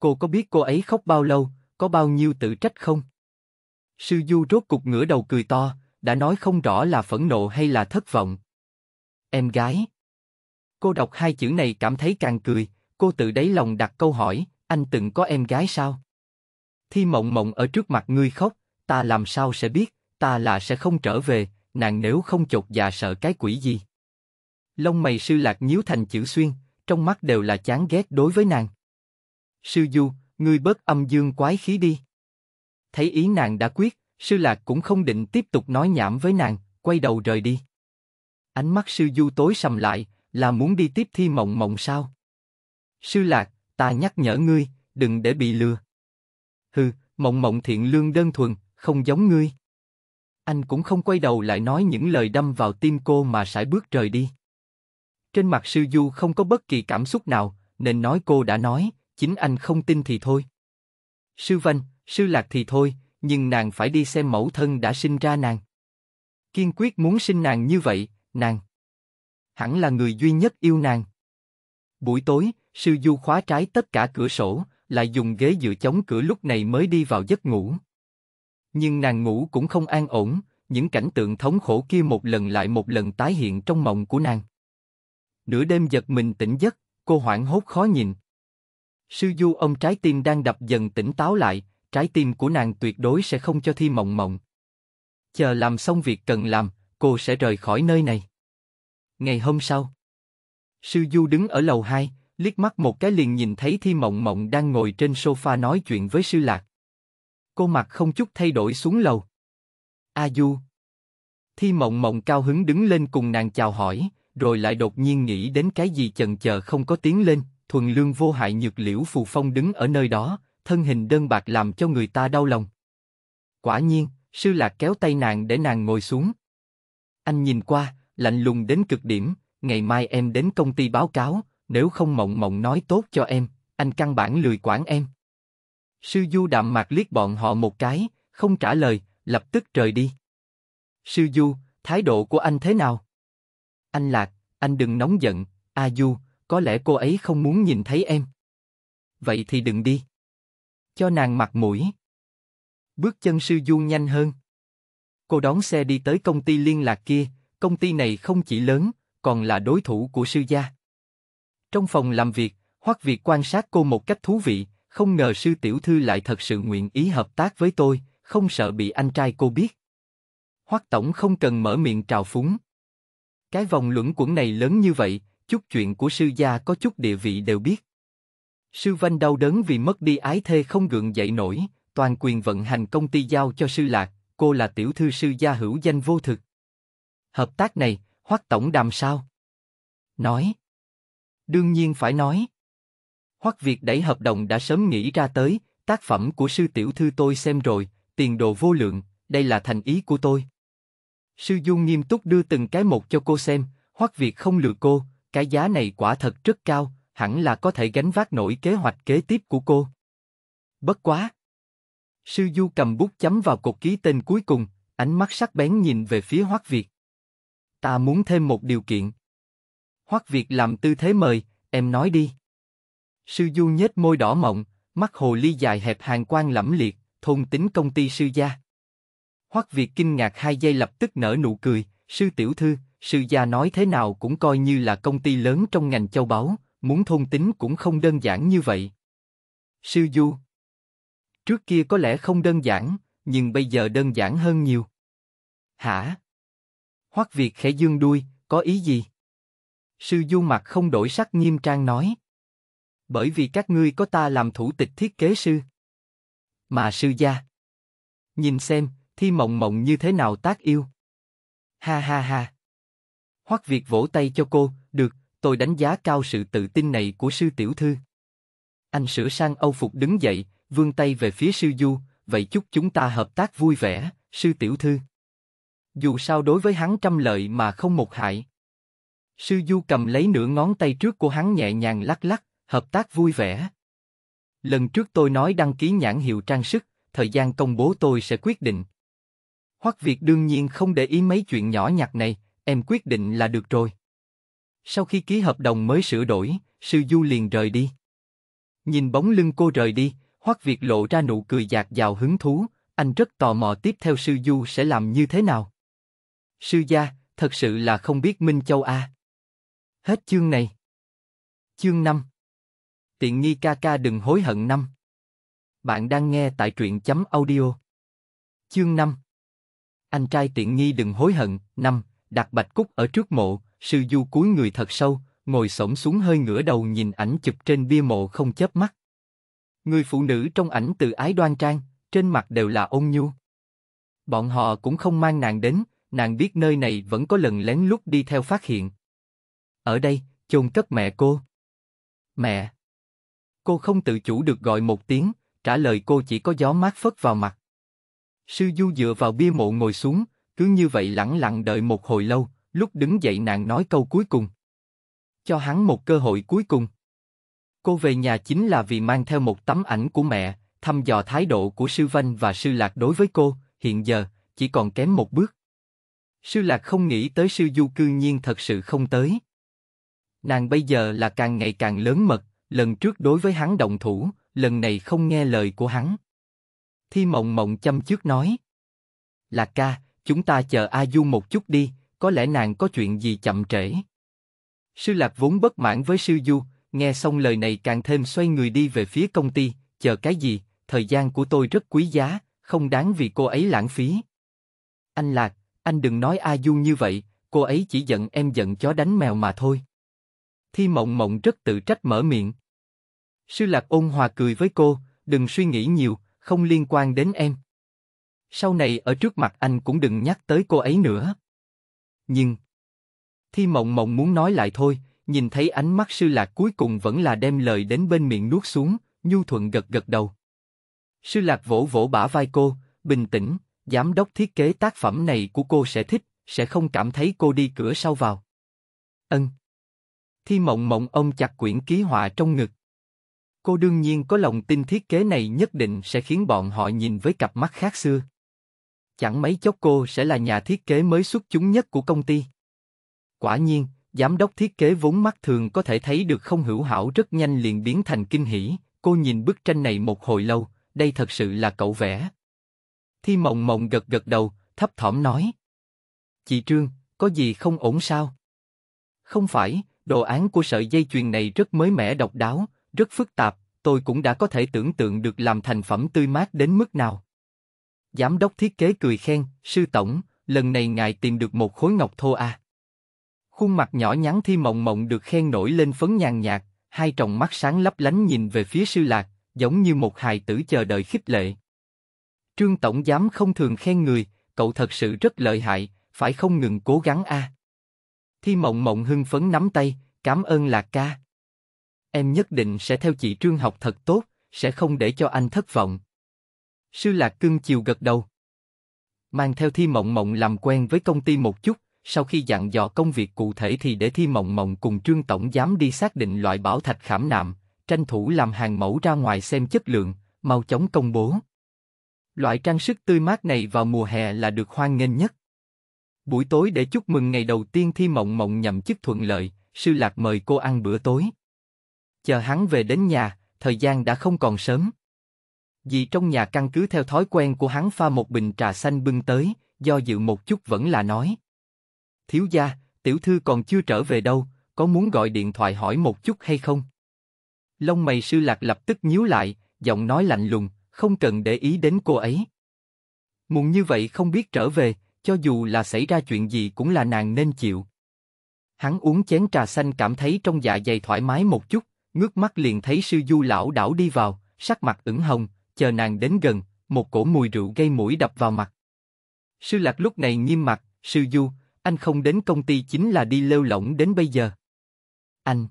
Cô có biết cô ấy khóc bao lâu, có bao nhiêu tự trách không? Sư Du rốt cục ngửa đầu cười to, đã nói không rõ là phẫn nộ hay là thất vọng. Em gái. Cô đọc hai chữ này cảm thấy càng cười, cô tự đáy lòng đặt câu hỏi, anh từng có em gái sao? Thi mộng mộng ở trước mặt ngươi khóc, ta làm sao sẽ biết, ta là sẽ không trở về, nàng nếu không chột dạ sợ cái quỷ gì. Lông mày sư lạc nhíu thành chữ xuyên, trong mắt đều là chán ghét đối với nàng. Sư Du, ngươi bớt âm dương quái khí đi. Thấy ý nàng đã quyết, sư lạc cũng không định tiếp tục nói nhảm với nàng, quay đầu rời đi. Ánh mắt sư du tối sầm lại, là muốn đi tiếp thi mộng mộng sao? Sư lạc, ta nhắc nhở ngươi, đừng để bị lừa. Hừ, mộng mộng thiện lương đơn thuần, không giống ngươi. Anh cũng không quay đầu lại nói những lời đâm vào tim cô mà sải bước rời đi. Trên mặt sư du không có bất kỳ cảm xúc nào, nên nói cô đã nói, chính anh không tin thì thôi. Sư Văn, sư Lạc thì thôi, nhưng nàng phải đi xem mẫu thân đã sinh ra nàng. Kiên quyết muốn sinh nàng như vậy, nàng. Hẳn là người duy nhất yêu nàng. Buổi tối, sư Du khóa trái tất cả cửa sổ, lại dùng ghế dựa chống cửa lúc này mới đi vào giấc ngủ. Nhưng nàng ngủ cũng không an ổn, những cảnh tượng thống khổ kia một lần lại một lần tái hiện trong mộng của nàng. Nửa đêm giật mình tỉnh giấc, cô hoảng hốt khó nhìn. Sư Du ông trái tim đang đập dần tỉnh táo lại, trái tim của nàng tuyệt đối sẽ không cho Thi Mộng Mộng. Chờ làm xong việc cần làm, cô sẽ rời khỏi nơi này. Ngày hôm sau, Sư Du đứng ở lầu 2, liếc mắt một cái liền nhìn thấy Thi Mộng Mộng đang ngồi trên sofa nói chuyện với Sư Lạc. Cô mặt không chút thay đổi xuống lầu. A Du. Thi Mộng Mộng cao hứng đứng lên cùng nàng chào hỏi, rồi lại đột nhiên nghĩ đến cái gì chần chờ không có tiếng lên, thuần lương vô hại nhược liễu phù phong đứng ở nơi đó, thân hình đơn bạc làm cho người ta đau lòng. Quả nhiên, sư lạc kéo tay nàng để nàng ngồi xuống. Anh nhìn qua, lạnh lùng đến cực điểm, ngày mai em đến công ty báo cáo, nếu không mộng mộng nói tốt cho em, anh căn bản lười quản em. Sư Du đạm mạc liếc bọn họ một cái, không trả lời, lập tức rời đi. Sư Du, thái độ của anh thế nào? Anh Lạc, anh đừng nóng giận, A Du, có lẽ cô ấy không muốn nhìn thấy em. Vậy thì đừng đi. Cho nàng mặt mũi. Bước chân sư du nhanh hơn. Cô đón xe đi tới công ty liên lạc kia, công ty này không chỉ lớn, còn là đối thủ của sư gia. Trong phòng làm việc, Hoắc Việt quan sát cô một cách thú vị, không ngờ sư tiểu thư lại thật sự nguyện ý hợp tác với tôi, không sợ bị anh trai cô biết. Hoắc tổng không cần mở miệng trào phúng. Cái vòng luẩn quẩn này lớn như vậy, chút chuyện của sư gia có chút địa vị đều biết. Sư văn đau đớn vì mất đi ái thê không gượng dậy nổi, toàn quyền vận hành công ty giao cho sư lạc, cô là tiểu thư sư gia hữu danh vô thực. Hợp tác này, Hoắc tổng đàm sao? Nói. Đương nhiên phải nói. Hoắc Việt đẩy hợp đồng đã sớm nghĩ ra tới, tác phẩm của sư tiểu thư tôi xem rồi, tiền đồ vô lượng, đây là thành ý của tôi. Sư Dung nghiêm túc đưa từng cái một cho cô xem, Hoắc Việt không lừa cô, cái giá này quả thật rất cao, hẳn là có thể gánh vác nổi kế hoạch kế tiếp của cô. Bất quá. Sư Du cầm bút chấm vào cột ký tên cuối cùng, ánh mắt sắc bén nhìn về phía Hoắc Việt. Ta muốn thêm một điều kiện. Hoắc Việt làm tư thế mời, em nói đi. Sư Du nhếch môi đỏ mọng, mắt hồ ly dài hẹp hàng quan lẫm liệt, thôn tính công ty sư gia. Hoắc Việt kinh ngạc hai giây lập tức nở nụ cười, sư tiểu thư, sư gia nói thế nào cũng coi như là công ty lớn trong ngành châu báu, muốn thôn tính cũng không đơn giản như vậy. Sư Du Trước kia có lẽ không đơn giản, nhưng bây giờ đơn giản hơn nhiều. Hả? Hoắc Việt khẽ dương đuôi, có ý gì? Sư Du mặt không đổi sắc nghiêm trang nói. Bởi vì các ngươi có ta làm thủ tịch thiết kế sư. Mà sư gia. Nhìn xem, thi mộng mộng như thế nào tác yêu. Ha ha ha. Hoắc Việt vỗ tay cho cô, được, tôi đánh giá cao sự tự tin này của sư tiểu thư. Anh sửa sang Âu Phục đứng dậy, vươn tay về phía sư Du, vậy chúc chúng ta hợp tác vui vẻ, sư tiểu thư. Dù sao đối với hắn trăm lợi mà không một hại. Sư Du cầm lấy nửa ngón tay trước của hắn nhẹ nhàng lắc lắc, hợp tác vui vẻ. Lần trước tôi nói đăng ký nhãn hiệu trang sức, thời gian công bố tôi sẽ quyết định. Hoắc Việt đương nhiên không để ý mấy chuyện nhỏ nhặt này, em quyết định là được rồi. Sau khi ký hợp đồng mới sửa đổi, sư du liền rời đi. Nhìn bóng lưng cô rời đi, Hoắc Việt lộ ra nụ cười dạt dào hứng thú, anh rất tò mò tiếp theo sư du sẽ làm như thế nào. Sư gia, thật sự là không biết Minh Châu A. Hết chương này. Chương 5 Tiện nghi ca ca đừng hối hận năm. Bạn đang nghe tại truyện chấm audio. Chương 5 Anh trai tiện nghi đừng hối hận, năm đặt bạch cúc ở trước mộ, sư du cúi người thật sâu, ngồi xổm xuống hơi ngửa đầu nhìn ảnh chụp trên bia mộ không chớp mắt. Người phụ nữ trong ảnh từ ái đoan trang, trên mặt đều là ôn nhu. Bọn họ cũng không mang nàng đến, nàng biết nơi này vẫn có lần lén lút đi theo phát hiện. Ở đây, chôn cất mẹ cô. Mẹ. Cô không tự chủ được gọi một tiếng, trả lời cô chỉ có gió mát phất vào mặt. Sư Du dựa vào bia mộ ngồi xuống, cứ như vậy lẳng lặng đợi một hồi lâu, lúc đứng dậy nàng nói câu cuối cùng. Cho hắn một cơ hội cuối cùng. Cô về nhà chính là vì mang theo một tấm ảnh của mẹ, thăm dò thái độ của sư Văn và sư Lạc đối với cô, hiện giờ, chỉ còn kém một bước. Sư Lạc không nghĩ tới sư Du cư nhiên thật sự không tới. Nàng bây giờ là càng ngày càng lớn mật, lần trước đối với hắn động thủ, lần này không nghe lời của hắn. Thi Mộng Mộng chăm trước nói. Lạc ca, chúng ta chờ A Du một chút đi, có lẽ nàng có chuyện gì chậm trễ. Sư Lạc vốn bất mãn với Sư Du, nghe xong lời này càng thêm xoay người đi về phía công ty, chờ cái gì, thời gian của tôi rất quý giá, không đáng vì cô ấy lãng phí. Anh Lạc, anh đừng nói A Du như vậy, cô ấy chỉ giận em giận chó đánh mèo mà thôi. Thi Mộng Mộng rất tự trách mở miệng. Sư Lạc ôn hòa cười với cô, đừng suy nghĩ nhiều, không liên quan đến em. Sau này ở trước mặt anh cũng đừng nhắc tới cô ấy nữa. Nhưng... Thi mộng mộng muốn nói lại thôi, nhìn thấy ánh mắt sư lạc cuối cùng vẫn là đem lời đến bên miệng nuốt xuống, nhu thuận gật gật đầu. Sư lạc vỗ vỗ bả vai cô, bình tĩnh, giám đốc thiết kế tác phẩm này của cô sẽ thích, sẽ không cảm thấy cô đi cửa sau vào. Ân. Thi mộng mộng ông chặt quyển ký họa trong ngực. Cô đương nhiên có lòng tin thiết kế này nhất định sẽ khiến bọn họ nhìn với cặp mắt khác xưa. Chẳng mấy chốc cô sẽ là nhà thiết kế mới xuất chúng nhất của công ty. Quả nhiên, giám đốc thiết kế vốn mắt thường có thể thấy được không hữu hảo rất nhanh liền biến thành kinh hỉ. Cô nhìn bức tranh này một hồi lâu, đây thật sự là cậu vẽ. Thi mộng mộng gật gật đầu, thấp thỏm nói. Chị Trương, có gì không ổn sao? Không phải, đồ án của sợi dây chuyền này rất mới mẻ độc đáo, rất phức tạp, tôi cũng đã có thể tưởng tượng được làm thành phẩm tươi mát đến mức nào. Giám đốc thiết kế cười khen, sư tổng, lần này ngài tìm được một khối ngọc thô à. Khuôn mặt nhỏ nhắn thi mộng mộng được khen nổi lên phấn nhàn nhạt, hai tròng mắt sáng lấp lánh nhìn về phía sư lạc, giống như một hài tử chờ đợi khích lệ. Trương Tổng Giám không thường khen người, cậu thật sự rất lợi hại, phải không ngừng cố gắng a. À. Thi Mộng Mộng hưng phấn nắm tay, cảm ơn Lạc ca. Em nhất định sẽ theo chị Trương học thật tốt, sẽ không để cho anh thất vọng. Sư Lạc Cưng chiều gật đầu. Mang theo Thi Mộng Mộng làm quen với công ty một chút, sau khi dặn dò công việc cụ thể thì để Thi Mộng Mộng cùng Trương Tổng Giám đi xác định loại bảo thạch khảm nạm, tranh thủ làm hàng mẫu ra ngoài xem chất lượng, mau chóng công bố. Loại trang sức tươi mát này vào mùa hè là được hoan nghênh nhất. Buổi tối để chúc mừng ngày đầu tiên Thi Mộng Mộng nhậm chức thuận lợi, Sư Lạc mời cô ăn bữa tối. Chờ hắn về đến nhà, thời gian đã không còn sớm. Dì trong nhà căn cứ theo thói quen của hắn pha một bình trà xanh bưng tới, do dự một chút vẫn là nói. Thiếu gia, tiểu thư còn chưa trở về đâu, có muốn gọi điện thoại hỏi một chút hay không? Lông mày sư lạc lập tức nhíu lại, giọng nói lạnh lùng, không cần để ý đến cô ấy. Muộn như vậy không biết trở về, cho dù là xảy ra chuyện gì cũng là nàng nên chịu. Hắn uống chén trà xanh cảm thấy trong dạ dày thoải mái một chút, ngước mắt liền thấy sư du lão đảo đi vào, sắc mặt ửng hồng, chờ nàng đến gần, một cổ mùi rượu gây mũi đập vào mặt. Sư lạc lúc này nghiêm mặt, sư du, anh không đến công ty chính là đi lêu lỏng đến bây giờ. Anh.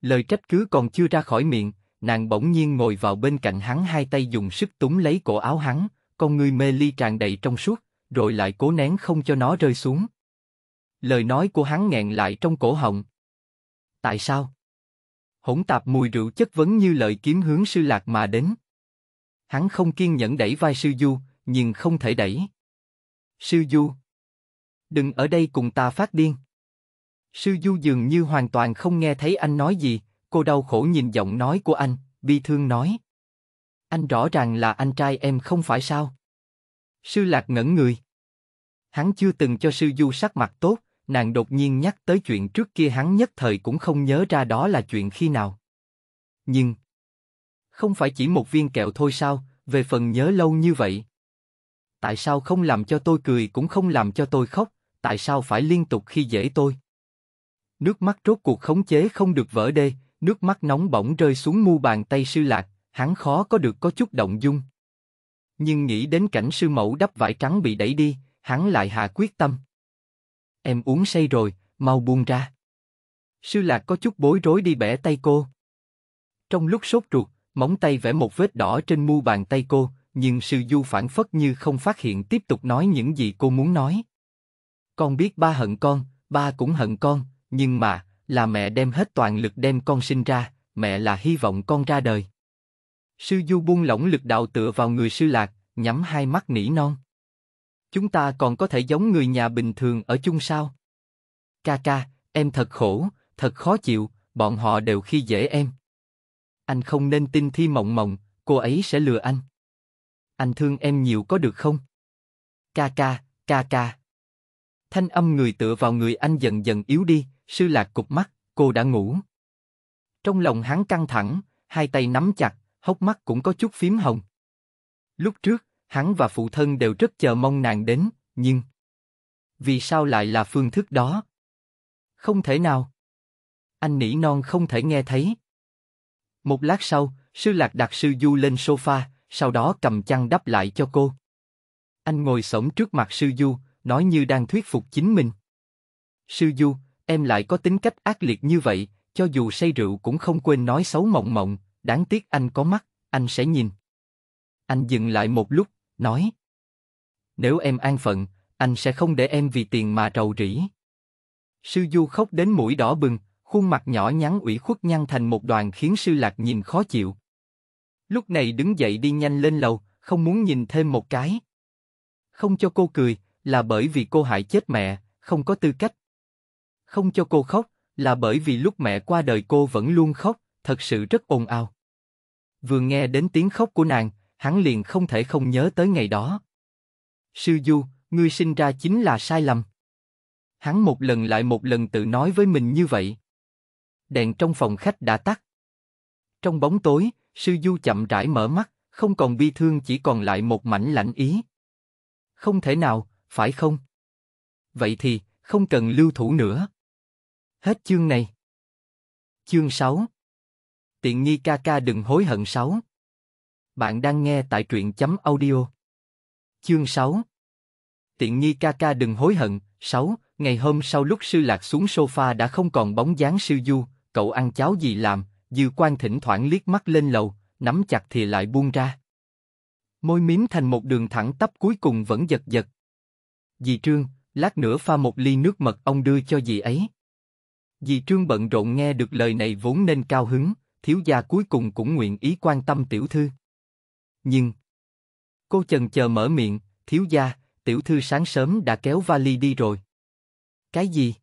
Lời trách cứ còn chưa ra khỏi miệng, nàng bỗng nhiên ngồi vào bên cạnh hắn hai tay dùng sức túm lấy cổ áo hắn, con người mê ly tràn đầy trong suốt, rồi lại cố nén không cho nó rơi xuống. Lời nói của hắn nghẹn lại trong cổ họng. Tại sao? Hỗn tạp mùi rượu chất vấn như lời kiếm hướng sư lạc mà đến. Hắn không kiên nhẫn đẩy vai sư du, nhưng không thể đẩy. Sư du, đừng ở đây cùng ta phát điên. Sư du dường như hoàn toàn không nghe thấy anh nói gì, cô đau khổ nhìn giọng nói của anh, bi thương nói. Anh rõ ràng là anh trai em không phải sao? Sư lạc ngẩn người. Hắn chưa từng cho sư du sắc mặt tốt, nàng đột nhiên nhắc tới chuyện trước kia hắn nhất thời cũng không nhớ ra đó là chuyện khi nào. Nhưng, không phải chỉ một viên kẹo thôi sao, về phần nhớ lâu như vậy. Tại sao không làm cho tôi cười cũng không làm cho tôi khóc, tại sao phải liên tục khi dễ tôi? Nước mắt rốt cuộc khống chế không được vỡ đê, nước mắt nóng bỏng rơi xuống mu bàn tay sư lạc, hắn khó có được có chút động dung. Nhưng nghĩ đến cảnh sư mẫu đắp vải trắng bị đẩy đi, hắn lại hạ quyết tâm. Em uống say rồi, mau buông ra. Sư lạc có chút bối rối đi bẻ tay cô. Trong lúc sốt ruột, móng tay vẽ một vết đỏ trên mu bàn tay cô, nhưng sư du phản phất như không phát hiện tiếp tục nói những gì cô muốn nói. Con biết ba hận con, ba cũng hận con, nhưng mà, là mẹ đem hết toàn lực đem con sinh ra, mẹ là hy vọng con ra đời. Sư du buông lỏng lực đạo tựa vào người sư lạc, nhắm hai mắt nỉ non. Chúng ta còn có thể giống người nhà bình thường ở chung sao? Ca ca, em thật khổ, thật khó chịu, bọn họ đều khi dễ em. Anh không nên tin Thi Mộng Mộng, cô ấy sẽ lừa anh. Anh thương em nhiều có được không? Ca ca, ca ca. Thanh âm người tựa vào người anh dần dần yếu đi, sư lạc cục mắt, cô đã ngủ. Trong lòng hắn căng thẳng, hai tay nắm chặt, hốc mắt cũng có chút phím hồng. Lúc trước, hắn và phụ thân đều rất chờ mong nàng đến, nhưng... Vì sao lại là phương thức đó? Không thể nào. Anh nỉ non không thể nghe thấy. Một lát sau, sư lạc đặt sư du lên sofa, sau đó cầm chăn đắp lại cho cô. Anh ngồi sổng trước mặt sư du, nói như đang thuyết phục chính mình. Sư du, em lại có tính cách ác liệt như vậy, cho dù say rượu cũng không quên nói xấu mộng mộng, đáng tiếc anh có mắt, anh sẽ nhìn. Anh dừng lại một lúc, nói. Nếu em an phận, anh sẽ không để em vì tiền mà rầu rĩ. Sư du khóc đến mũi đỏ bừng, khuôn mặt nhỏ nhắn ủy khuất nhăn thành một đoàn khiến sư lạc nhìn khó chịu. Lúc này đứng dậy đi nhanh lên lầu, không muốn nhìn thêm một cái. Không cho cô cười, là bởi vì cô hại chết mẹ, không có tư cách. Không cho cô khóc, là bởi vì lúc mẹ qua đời cô vẫn luôn khóc, thật sự rất ồn ào. Vừa nghe đến tiếng khóc của nàng, hắn liền không thể không nhớ tới ngày đó. Sư Du, ngươi sinh ra chính là sai lầm. Hắn một lần lại một lần tự nói với mình như vậy đèn trong phòng khách đã tắt. Trong bóng tối, sư du chậm rãi mở mắt, không còn bi thương chỉ còn lại một mảnh lạnh ý. Không thể nào, phải không? Vậy thì, không cần lưu thủ nữa. Hết chương này. Chương 6 Tiện nghi ca ca đừng hối hận 6 Bạn đang nghe tại truyện chấm audio. Chương 6 Tiện nghi ca ca đừng hối hận 6 Ngày hôm sau lúc sư lạc xuống sofa đã không còn bóng dáng sư du, cậu ăn cháo gì làm, dư quan thỉnh thoảng liếc mắt lên lầu, nắm chặt thì lại buông ra. Môi miếm thành một đường thẳng tắp cuối cùng vẫn giật giật. Dì Trương, lát nữa pha một ly nước mật ông đưa cho dì ấy. Dì Trương bận rộn nghe được lời này vốn nên cao hứng, thiếu gia cuối cùng cũng nguyện ý quan tâm tiểu thư. Nhưng, cô chần chờ mở miệng, thiếu gia, tiểu thư sáng sớm đã kéo vali đi rồi. Cái gì?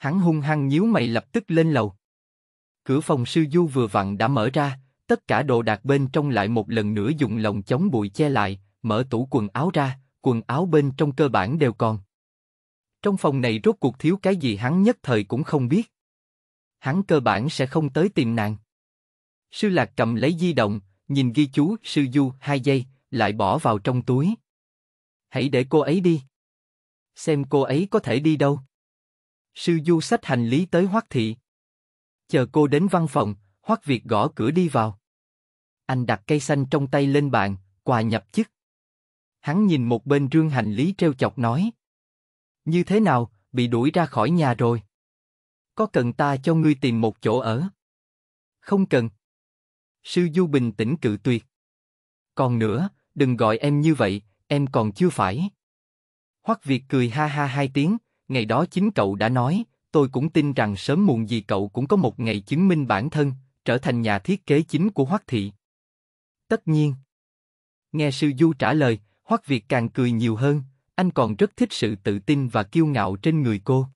Hắn hung hăng nhíu mày lập tức lên lầu. Cửa phòng sư du vừa vặn đã mở ra, tất cả đồ đạc bên trong lại một lần nữa dùng lồng chống bụi che lại, mở tủ quần áo ra, quần áo bên trong cơ bản đều còn. Trong phòng này rốt cuộc thiếu cái gì hắn nhất thời cũng không biết. Hắn cơ bản sẽ không tới tìm nàng. Sư Lạc cầm lấy di động, nhìn ghi chú Sư Du hai giây, lại bỏ vào trong túi. Hãy để cô ấy đi. Xem cô ấy có thể đi đâu. Sư Du sách hành lý tới Hoắc Thị. Chờ cô đến văn phòng, Hoắc Việt gõ cửa đi vào. Anh đặt cây xanh trong tay lên bàn, quà nhập chức. Hắn nhìn một bên rương hành lý treo chọc nói. Như thế nào, bị đuổi ra khỏi nhà rồi. Có cần ta cho ngươi tìm một chỗ ở? Không cần. Sư Du bình tĩnh cự tuyệt. Còn nữa, đừng gọi em như vậy, em còn chưa phải. Hoắc Việt cười ha ha hai tiếng, ngày đó chính cậu đã nói, tôi cũng tin rằng sớm muộn gì cậu cũng có một ngày chứng minh bản thân, trở thành nhà thiết kế chính của Hoắc Thị. Tất nhiên. Nghe sư Du trả lời, Hoắc Việt càng cười nhiều hơn, anh còn rất thích sự tự tin và kiêu ngạo trên người cô.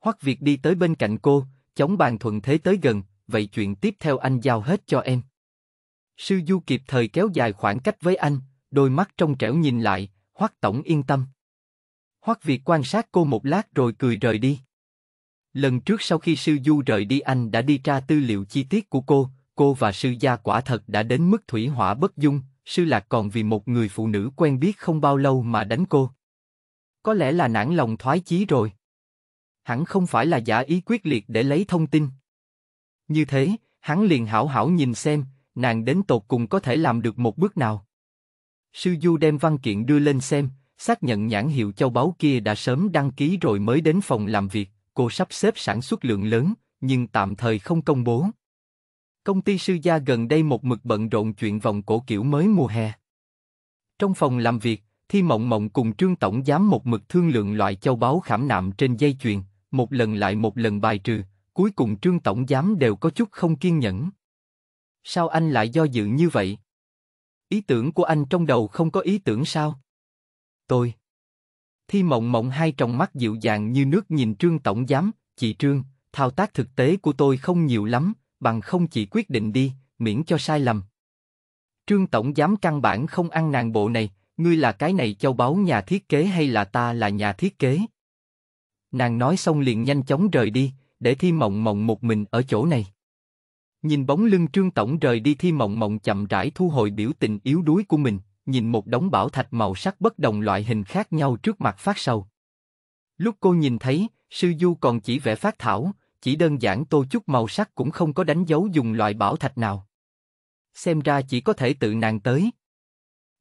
Hoắc Việt đi tới bên cạnh cô, chống bàn thuận thế tới gần, vậy chuyện tiếp theo anh giao hết cho em. Sư Du kịp thời kéo dài khoảng cách với anh, đôi mắt trong trẻo nhìn lại, Hoắc Tổng yên tâm. Hoắc Việt quan sát cô một lát rồi cười rời đi. Lần trước sau khi sư Du rời đi anh đã đi tra tư liệu chi tiết của cô, cô và sư gia quả thật đã đến mức thủy hỏa bất dung, sư lạc còn vì một người phụ nữ quen biết không bao lâu mà đánh cô. Có lẽ là nản lòng thoái chí rồi. Hẳn không phải là giả ý quyết liệt để lấy thông tin. Như thế, hắn liền hảo hảo nhìn xem, nàng đến tột cùng có thể làm được một bước nào. Sư Du đem văn kiện đưa lên xem, Xác nhận nhãn hiệu châu báu kia đã sớm đăng ký rồi mới đến phòng làm việc, cô sắp xếp sản xuất lượng lớn, nhưng tạm thời không công bố. Công ty sư gia gần đây một mực bận rộn chuyện vòng cổ kiểu mới mùa hè. Trong phòng làm việc, Thi Mộng Mộng cùng Trương Tổng giám một mực thương lượng loại châu báu khảm nạm trên dây chuyền, một lần lại một lần bài trừ, cuối cùng Trương Tổng giám đều có chút không kiên nhẫn. Sao anh lại do dự như vậy? Ý tưởng của anh trong đầu không có ý tưởng sao? tôi. Thi mộng mộng hai tròng mắt dịu dàng như nước nhìn Trương Tổng Giám, chị Trương, thao tác thực tế của tôi không nhiều lắm, bằng không chỉ quyết định đi, miễn cho sai lầm. Trương Tổng Giám căn bản không ăn nàng bộ này, ngươi là cái này châu báu nhà thiết kế hay là ta là nhà thiết kế? Nàng nói xong liền nhanh chóng rời đi, để Thi Mộng Mộng một mình ở chỗ này. Nhìn bóng lưng Trương Tổng rời đi Thi Mộng Mộng chậm rãi thu hồi biểu tình yếu đuối của mình nhìn một đống bảo thạch màu sắc bất đồng loại hình khác nhau trước mặt phát sầu. Lúc cô nhìn thấy, sư du còn chỉ vẽ phát thảo, chỉ đơn giản tô chút màu sắc cũng không có đánh dấu dùng loại bảo thạch nào. Xem ra chỉ có thể tự nàng tới.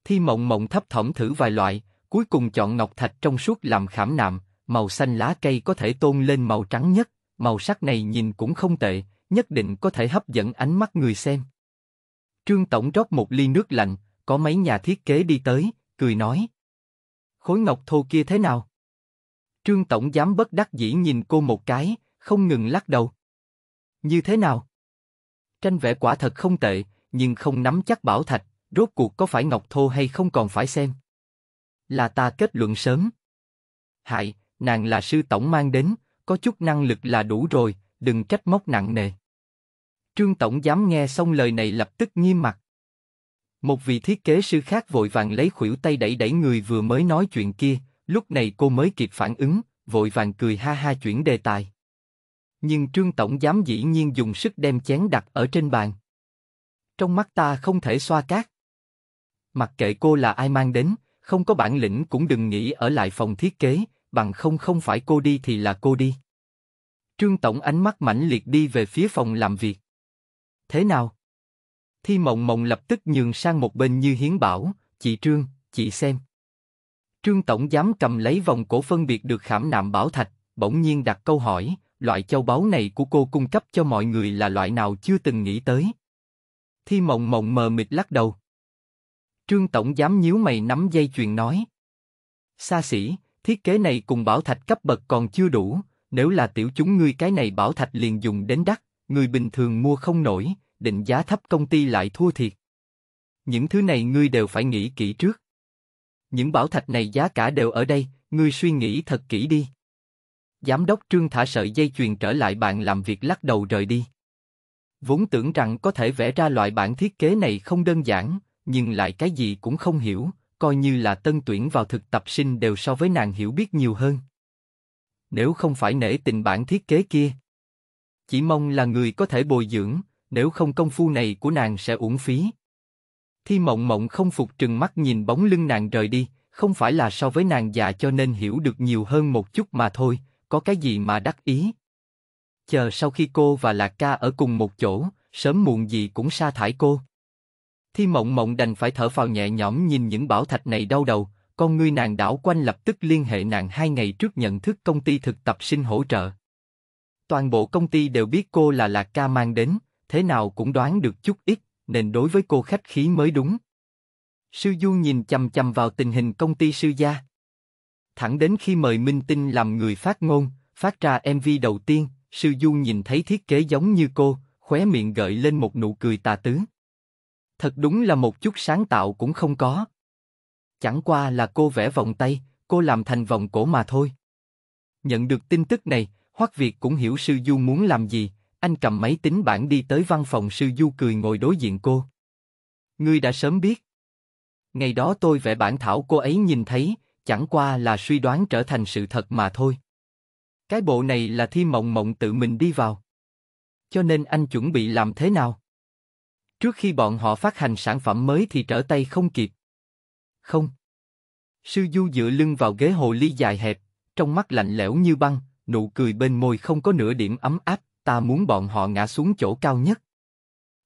Thi mộng mộng thấp thỏm thử vài loại, cuối cùng chọn ngọc thạch trong suốt làm khảm nạm, màu xanh lá cây có thể tôn lên màu trắng nhất, màu sắc này nhìn cũng không tệ, nhất định có thể hấp dẫn ánh mắt người xem. Trương Tổng rót một ly nước lạnh, có mấy nhà thiết kế đi tới, cười nói. Khối ngọc thô kia thế nào? Trương Tổng Giám bất đắc dĩ nhìn cô một cái, không ngừng lắc đầu. Như thế nào? Tranh vẽ quả thật không tệ, nhưng không nắm chắc bảo thạch, rốt cuộc có phải ngọc thô hay không còn phải xem. Là ta kết luận sớm. Hại, nàng là sư tổng mang đến, có chút năng lực là đủ rồi, đừng trách móc nặng nề. Trương Tổng dám nghe xong lời này lập tức nghiêm mặt. Một vị thiết kế sư khác vội vàng lấy khuỷu tay đẩy đẩy người vừa mới nói chuyện kia, lúc này cô mới kịp phản ứng, vội vàng cười ha ha chuyển đề tài. Nhưng Trương Tổng giám dĩ nhiên dùng sức đem chén đặt ở trên bàn. Trong mắt ta không thể xoa cát. Mặc kệ cô là ai mang đến, không có bản lĩnh cũng đừng nghĩ ở lại phòng thiết kế, bằng không không phải cô đi thì là cô đi. Trương Tổng ánh mắt mãnh liệt đi về phía phòng làm việc. Thế nào? Thi Mộng Mộng lập tức nhường sang một bên như hiến bảo, chị Trương, chị xem. Trương Tổng Giám cầm lấy vòng cổ phân biệt được khảm nạm bảo thạch, bỗng nhiên đặt câu hỏi, loại châu báu này của cô cung cấp cho mọi người là loại nào chưa từng nghĩ tới. Thi Mộng Mộng mờ mịt lắc đầu. Trương Tổng Giám nhíu mày nắm dây chuyền nói. Xa xỉ, thiết kế này cùng bảo thạch cấp bậc còn chưa đủ, nếu là tiểu chúng ngươi cái này bảo thạch liền dùng đến đắt, người bình thường mua không nổi, định giá thấp công ty lại thua thiệt. Những thứ này ngươi đều phải nghĩ kỹ trước. Những bảo thạch này giá cả đều ở đây, ngươi suy nghĩ thật kỹ đi. Giám đốc Trương thả sợi dây chuyền trở lại bạn làm việc lắc đầu rời đi. Vốn tưởng rằng có thể vẽ ra loại bản thiết kế này không đơn giản, nhưng lại cái gì cũng không hiểu, coi như là tân tuyển vào thực tập sinh đều so với nàng hiểu biết nhiều hơn. Nếu không phải nể tình bản thiết kế kia, chỉ mong là người có thể bồi dưỡng, nếu không công phu này của nàng sẽ uổng phí. Thi Mộng Mộng không phục trừng mắt nhìn bóng lưng nàng rời đi, không phải là so với nàng già cho nên hiểu được nhiều hơn một chút mà thôi, có cái gì mà đắc ý. Chờ sau khi cô và Lạc Ca ở cùng một chỗ, sớm muộn gì cũng sa thải cô. Thi Mộng Mộng đành phải thở phào nhẹ nhõm nhìn những bảo thạch này đau đầu, con ngươi nàng đảo quanh lập tức liên hệ nàng hai ngày trước nhận thức công ty thực tập sinh hỗ trợ. Toàn bộ công ty đều biết cô là Lạc Ca mang đến, thế nào cũng đoán được chút ít, nên đối với cô khách khí mới đúng. Sư Du nhìn chầm chầm vào tình hình công ty sư gia. Thẳng đến khi mời Minh Tinh làm người phát ngôn, phát ra MV đầu tiên, Sư Du nhìn thấy thiết kế giống như cô, khóe miệng gợi lên một nụ cười tà tứ. Thật đúng là một chút sáng tạo cũng không có. Chẳng qua là cô vẽ vòng tay, cô làm thành vòng cổ mà thôi. Nhận được tin tức này, Hoắc Việt cũng hiểu Sư Du muốn làm gì, anh cầm máy tính bảng đi tới văn phòng sư Du cười ngồi đối diện cô. Ngươi đã sớm biết. Ngày đó tôi vẽ bản thảo cô ấy nhìn thấy, chẳng qua là suy đoán trở thành sự thật mà thôi. Cái bộ này là thi mộng mộng tự mình đi vào. Cho nên anh chuẩn bị làm thế nào? Trước khi bọn họ phát hành sản phẩm mới thì trở tay không kịp. Không. Sư Du dựa lưng vào ghế hồ ly dài hẹp, trong mắt lạnh lẽo như băng, nụ cười bên môi không có nửa điểm ấm áp ta muốn bọn họ ngã xuống chỗ cao nhất.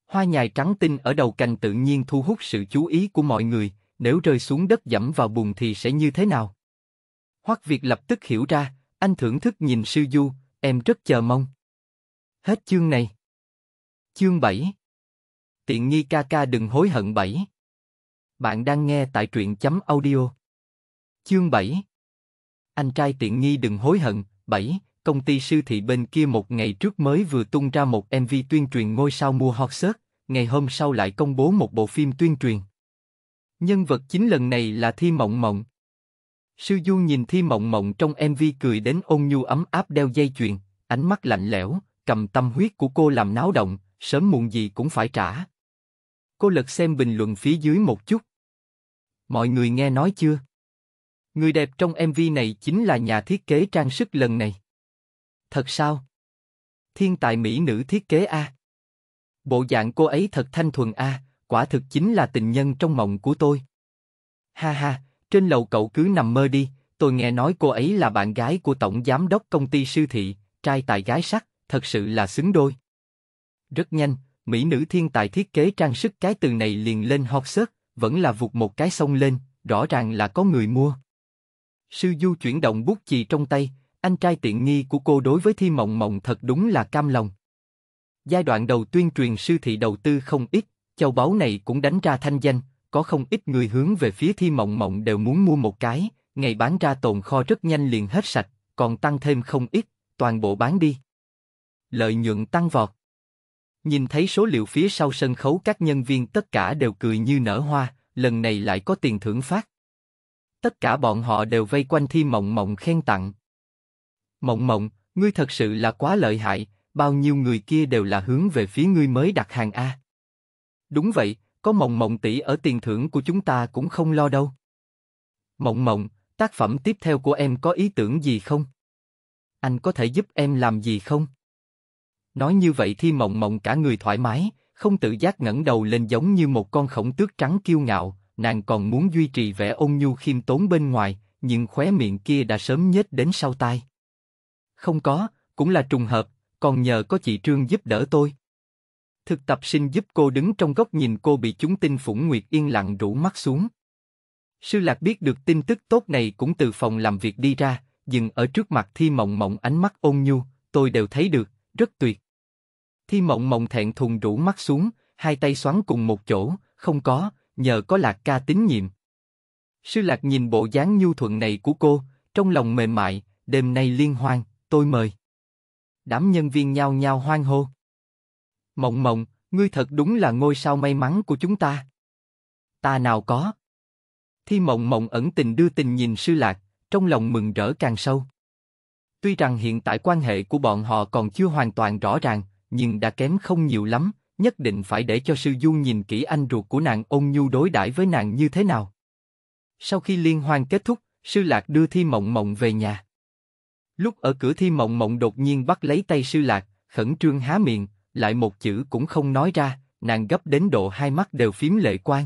Hoa nhài trắng tinh ở đầu cành tự nhiên thu hút sự chú ý của mọi người, nếu rơi xuống đất dẫm vào bùn thì sẽ như thế nào? Hoắc Việt lập tức hiểu ra, anh thưởng thức nhìn sư du, em rất chờ mong. Hết chương này. Chương 7 Tiện nghi ca ca đừng hối hận 7 Bạn đang nghe tại truyện chấm audio. Chương 7 Anh trai tiện nghi đừng hối hận 7 công ty siêu thị bên kia một ngày trước mới vừa tung ra một MV tuyên truyền ngôi sao mua hot search, ngày hôm sau lại công bố một bộ phim tuyên truyền. Nhân vật chính lần này là Thi Mộng Mộng. Sư Du nhìn Thi Mộng Mộng trong MV cười đến ôn nhu ấm áp đeo dây chuyền, ánh mắt lạnh lẽo, cầm tâm huyết của cô làm náo động, sớm muộn gì cũng phải trả. Cô lật xem bình luận phía dưới một chút. Mọi người nghe nói chưa? Người đẹp trong MV này chính là nhà thiết kế trang sức lần này. Thật sao? Thiên tài mỹ nữ thiết kế a. Bộ dạng cô ấy thật thanh thuần a, quả thực chính là tình nhân trong mộng của tôi. Ha ha, trên lầu cậu cứ nằm mơ đi, tôi nghe nói cô ấy là bạn gái của tổng giám đốc công ty sư thị, trai tài gái sắc, thật sự là xứng đôi. Rất nhanh, mỹ nữ thiên tài thiết kế trang sức cái từ này liền lên hot search, vẫn là vụt một cái sông lên, rõ ràng là có người mua. Sư Du chuyển động bút chì trong tay, anh trai tiện nghi của cô đối với Thi Mộng Mộng thật đúng là cam lòng. Giai đoạn đầu tuyên truyền sư thị đầu tư không ít, châu báu này cũng đánh ra thanh danh, có không ít người hướng về phía Thi Mộng Mộng đều muốn mua một cái, ngày bán ra tồn kho rất nhanh liền hết sạch, còn tăng thêm không ít, toàn bộ bán đi. Lợi nhuận tăng vọt. Nhìn thấy số liệu phía sau sân khấu các nhân viên tất cả đều cười như nở hoa, lần này lại có tiền thưởng phát. Tất cả bọn họ đều vây quanh Thi Mộng Mộng khen tặng. Mộng mộng, ngươi thật sự là quá lợi hại, bao nhiêu người kia đều là hướng về phía ngươi mới đặt hàng A. Đúng vậy, có mộng mộng tỷ ở tiền thưởng của chúng ta cũng không lo đâu. Mộng mộng, tác phẩm tiếp theo của em có ý tưởng gì không? Anh có thể giúp em làm gì không? Nói như vậy thì mộng mộng cả người thoải mái, không tự giác ngẩng đầu lên giống như một con khổng tước trắng kiêu ngạo, nàng còn muốn duy trì vẻ ôn nhu khiêm tốn bên ngoài, nhưng khóe miệng kia đã sớm nhếch đến sau tai. Không có, cũng là trùng hợp, còn nhờ có chị Trương giúp đỡ tôi. Thực tập sinh giúp cô đứng trong góc nhìn cô bị chúng tinh Phủng Nguyệt yên lặng rũ mắt xuống. Sư Lạc biết được tin tức tốt này cũng từ phòng làm việc đi ra, dừng ở trước mặt Thi Mộng Mộng ánh mắt ôn nhu, tôi đều thấy được, rất tuyệt. Thi Mộng Mộng thẹn thùng rũ mắt xuống, hai tay xoắn cùng một chỗ, không có, nhờ có Lạc ca tín nhiệm. Sư Lạc nhìn bộ dáng nhu thuận này của cô, trong lòng mềm mại, đêm nay liên hoan, tôi mời. Đám nhân viên nhao nhao hoan hô. Mộng mộng, ngươi thật đúng là ngôi sao may mắn của chúng ta. Ta nào có. Thi mộng mộng ẩn tình đưa tình nhìn sư lạc, trong lòng mừng rỡ càng sâu. Tuy rằng hiện tại quan hệ của bọn họ còn chưa hoàn toàn rõ ràng, nhưng đã kém không nhiều lắm, nhất định phải để cho sư du nhìn kỹ anh ruột của nàng ôn nhu đối đãi với nàng như thế nào. Sau khi liên hoan kết thúc, sư lạc đưa thi mộng mộng về nhà. Lúc ở cửa thi mộng mộng đột nhiên bắt lấy tay sư lạc, khẩn trương há miệng, lại một chữ cũng không nói ra, nàng gấp đến độ hai mắt đều phím lệ quang.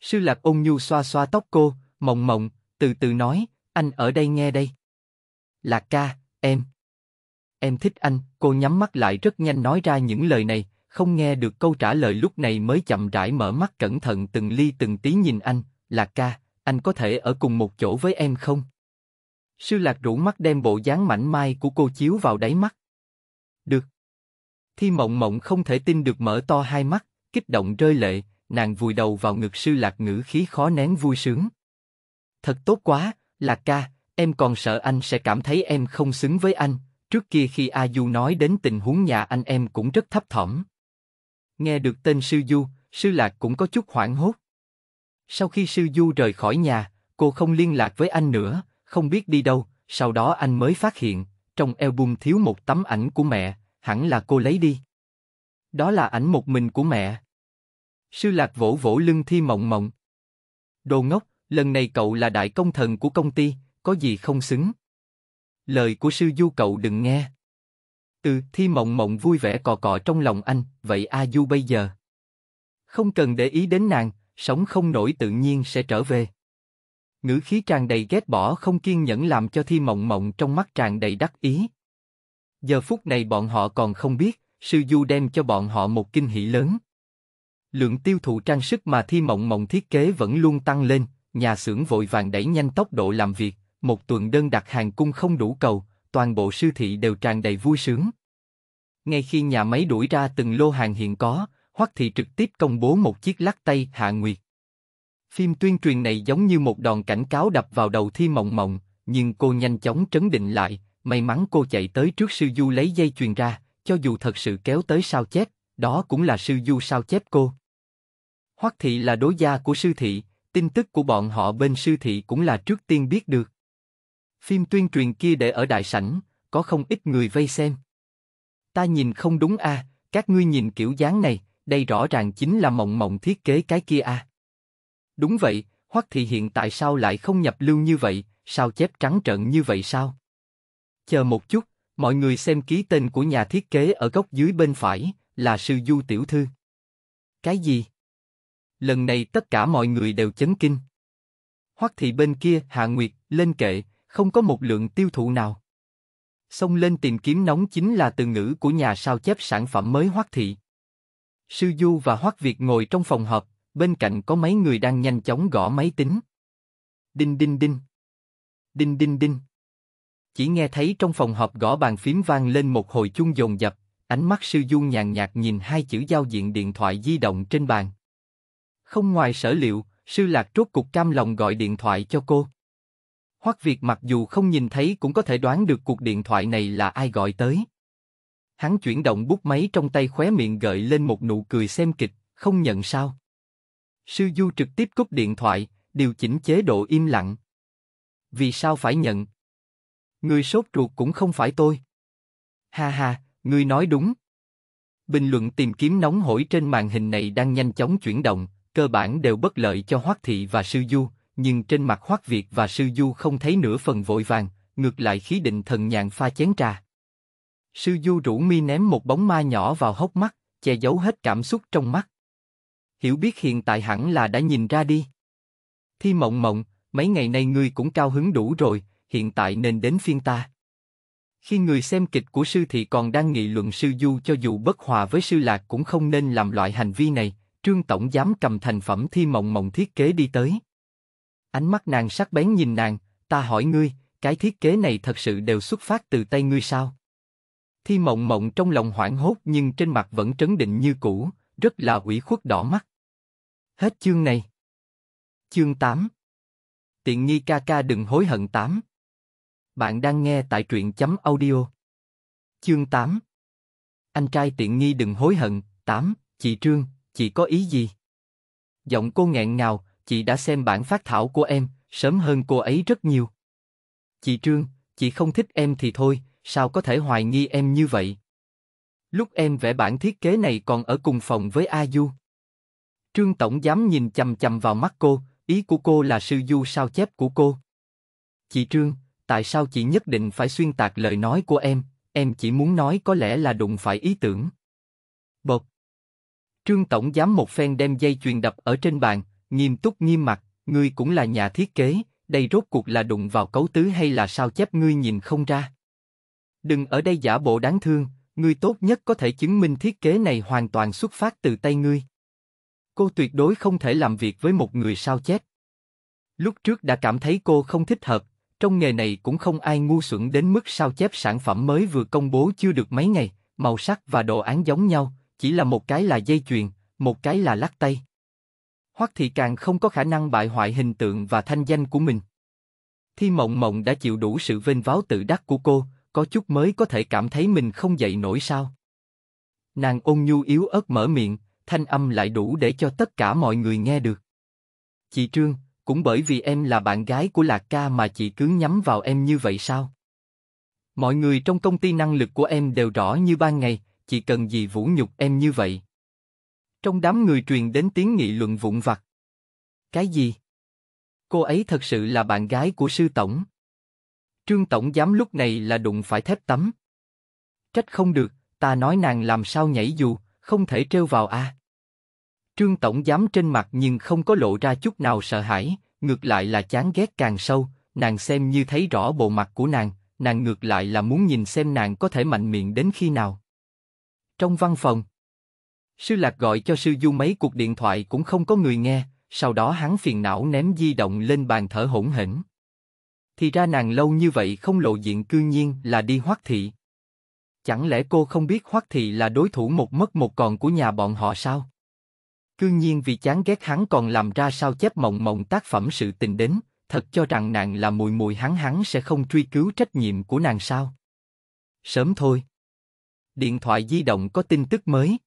Sư lạc ôn nhu xoa xoa tóc cô, mộng mộng, từ từ nói, anh ở đây nghe đây. Lạc ca, em. Em thích anh, cô nhắm mắt lại rất nhanh nói ra những lời này, không nghe được câu trả lời lúc này mới chậm rãi mở mắt cẩn thận từng ly từng tí nhìn anh, Lạc ca, anh có thể ở cùng một chỗ với em không? Sư lạc rũ mắt đem bộ dáng mảnh mai của cô chiếu vào đáy mắt. Được. Thi mộng mộng không thể tin được mở to hai mắt, kích động rơi lệ, nàng vùi đầu vào ngực sư lạc ngữ khí khó nén vui sướng. Thật tốt quá, lạc ca, em còn sợ anh sẽ cảm thấy em không xứng với anh, trước kia khi A Du nói đến tình huống nhà anh em cũng rất thấp thỏm. Nghe được tên sư Du, sư lạc cũng có chút hoảng hốt. Sau khi sư Du rời khỏi nhà, cô không liên lạc với anh nữa, không biết đi đâu, sau đó anh mới phát hiện, trong album thiếu một tấm ảnh của mẹ, hẳn là cô lấy đi. Đó là ảnh một mình của mẹ. Sư Lạc vỗ vỗ lưng Thi Mộng Mộng. Đồ ngốc, lần này cậu là đại công thần của công ty, có gì không xứng. Lời của sư Du cậu đừng nghe. Từ Thi Mộng Mộng vui vẻ cò cò trong lòng anh, vậy A Du bây giờ? Không cần để ý đến nàng, sống không nổi tự nhiên sẽ trở về ngữ khí tràn đầy ghét bỏ không kiên nhẫn làm cho Thi Mộng Mộng trong mắt tràn đầy đắc ý. Giờ phút này bọn họ còn không biết, sư du đem cho bọn họ một kinh hỷ lớn. Lượng tiêu thụ trang sức mà Thi Mộng Mộng thiết kế vẫn luôn tăng lên, nhà xưởng vội vàng đẩy nhanh tốc độ làm việc, một tuần đơn đặt hàng cung không đủ cầu, toàn bộ sư thị đều tràn đầy vui sướng. Ngay khi nhà máy đuổi ra từng lô hàng hiện có, Hoắc Thị trực tiếp công bố một chiếc lắc tay hạ nguyệt. Phim tuyên truyền này giống như một đòn cảnh cáo đập vào đầu Thi Mộng Mộng, nhưng cô nhanh chóng trấn định lại, may mắn cô chạy tới trước sư du lấy dây chuyền ra, cho dù thật sự kéo tới sao chép, đó cũng là sư du sao chép cô. Hoắc thị là đối gia của sư thị, tin tức của bọn họ bên sư thị cũng là trước tiên biết được. Phim tuyên truyền kia để ở đại sảnh, có không ít người vây xem. Ta nhìn không đúng a, à, các ngươi nhìn kiểu dáng này, đây rõ ràng chính là mộng mộng thiết kế cái kia a. À. Đúng vậy, Hoắc Thị hiện tại sao lại không nhập lưu như vậy, sao chép trắng trợn như vậy sao? Chờ một chút, mọi người xem ký tên của nhà thiết kế ở góc dưới bên phải, là sư Du Tiểu Thư. Cái gì? Lần này tất cả mọi người đều chấn kinh. Hoắc Thị bên kia, Hạ Nguyệt, lên kệ, không có một lượng tiêu thụ nào. Xông lên tìm kiếm nóng chính là từ ngữ của nhà sao chép sản phẩm mới Hoắc Thị. Sư Du và Hoắc Việt ngồi trong phòng họp, bên cạnh có mấy người đang nhanh chóng gõ máy tính. Đinh đinh đinh. Đinh đinh đinh. Chỉ nghe thấy trong phòng họp gõ bàn phím vang lên một hồi chung dồn dập, ánh mắt sư dung nhàn nhạt nhìn hai chữ giao diện điện thoại di động trên bàn. Không ngoài sở liệu, sư lạc rốt cục cam lòng gọi điện thoại cho cô. Hoắc Việt mặc dù không nhìn thấy cũng có thể đoán được cuộc điện thoại này là ai gọi tới. Hắn chuyển động bút máy trong tay khóe miệng gợi lên một nụ cười xem kịch, không nhận sao. Sư Du trực tiếp cúp điện thoại, điều chỉnh chế độ im lặng. Vì sao phải nhận? Người sốt ruột cũng không phải tôi. Ha ha, người nói đúng. Bình luận tìm kiếm nóng hổi trên màn hình này đang nhanh chóng chuyển động, cơ bản đều bất lợi cho Hoắc Thị và Sư Du, nhưng trên mặt Hoắc Việt và Sư Du không thấy nửa phần vội vàng, ngược lại khí định thần nhàn pha chén trà. Sư Du rủ mi ném một bóng ma nhỏ vào hốc mắt, che giấu hết cảm xúc trong mắt hiểu biết hiện tại hẳn là đã nhìn ra đi. Thi mộng mộng, mấy ngày nay ngươi cũng cao hứng đủ rồi, hiện tại nên đến phiên ta. Khi người xem kịch của sư thì còn đang nghị luận sư du cho dù bất hòa với sư lạc cũng không nên làm loại hành vi này, trương tổng giám cầm thành phẩm thi mộng mộng thiết kế đi tới. Ánh mắt nàng sắc bén nhìn nàng, ta hỏi ngươi, cái thiết kế này thật sự đều xuất phát từ tay ngươi sao? Thi mộng mộng trong lòng hoảng hốt nhưng trên mặt vẫn trấn định như cũ, rất là ủy khuất đỏ mắt. Hết chương này. Chương 8 Tiện nghi ca ca đừng hối hận 8 Bạn đang nghe tại truyện chấm audio Chương 8 Anh trai tiện nghi đừng hối hận 8 Chị Trương, chị có ý gì? Giọng cô nghẹn ngào, chị đã xem bản phát thảo của em, sớm hơn cô ấy rất nhiều. Chị Trương, chị không thích em thì thôi, sao có thể hoài nghi em như vậy? Lúc em vẽ bản thiết kế này còn ở cùng phòng với A Du. Trương Tổng dám nhìn chầm chầm vào mắt cô, ý của cô là sư du sao chép của cô. Chị Trương, tại sao chị nhất định phải xuyên tạc lời nói của em, em chỉ muốn nói có lẽ là đụng phải ý tưởng. Bột. Trương Tổng dám một phen đem dây chuyền đập ở trên bàn, nghiêm túc nghiêm mặt, ngươi cũng là nhà thiết kế, đây rốt cuộc là đụng vào cấu tứ hay là sao chép ngươi nhìn không ra. Đừng ở đây giả bộ đáng thương, ngươi tốt nhất có thể chứng minh thiết kế này hoàn toàn xuất phát từ tay ngươi. Cô tuyệt đối không thể làm việc với một người sao chép. Lúc trước đã cảm thấy cô không thích hợp, trong nghề này cũng không ai ngu xuẩn đến mức sao chép sản phẩm mới vừa công bố chưa được mấy ngày, màu sắc và đồ án giống nhau, chỉ là một cái là dây chuyền, một cái là lắc tay. Hoắc thì càng không có khả năng bại hoại hình tượng và thanh danh của mình. Thi Mộng Mộng đã chịu đủ sự vênh váo tự đắc của cô, có chút mới có thể cảm thấy mình không dậy nổi sao. Nàng ôn nhu yếu ớt mở miệng, thanh âm lại đủ để cho tất cả mọi người nghe được. Chị Trương, cũng bởi vì em là bạn gái của Lạc Ca mà chị cứ nhắm vào em như vậy sao? Mọi người trong công ty năng lực của em đều rõ như ban ngày, chị cần gì vũ nhục em như vậy? Trong đám người truyền đến tiếng nghị luận vụn vặt. Cái gì? Cô ấy thật sự là bạn gái của sư tổng. Trương tổng giám lúc này là đụng phải thép tấm. Trách không được, ta nói nàng làm sao nhảy dù, không thể trêu vào a. À. Trương Tổng dám trên mặt nhưng không có lộ ra chút nào sợ hãi, ngược lại là chán ghét càng sâu, nàng xem như thấy rõ bộ mặt của nàng, nàng ngược lại là muốn nhìn xem nàng có thể mạnh miệng đến khi nào. Trong văn phòng, Sư Lạc gọi cho Sư Du mấy cuộc điện thoại cũng không có người nghe, sau đó hắn phiền não ném di động lên bàn thở hỗn hỉnh. Thì ra nàng lâu như vậy không lộ diện cư nhiên là đi hoắc thị. Chẳng lẽ cô không biết hoắc thị là đối thủ một mất một còn của nhà bọn họ sao? cư nhiên vì chán ghét hắn còn làm ra sao chép mộng mộng tác phẩm sự tình đến, thật cho rằng nàng là mùi mùi hắn hắn sẽ không truy cứu trách nhiệm của nàng sao. Sớm thôi. Điện thoại di động có tin tức mới.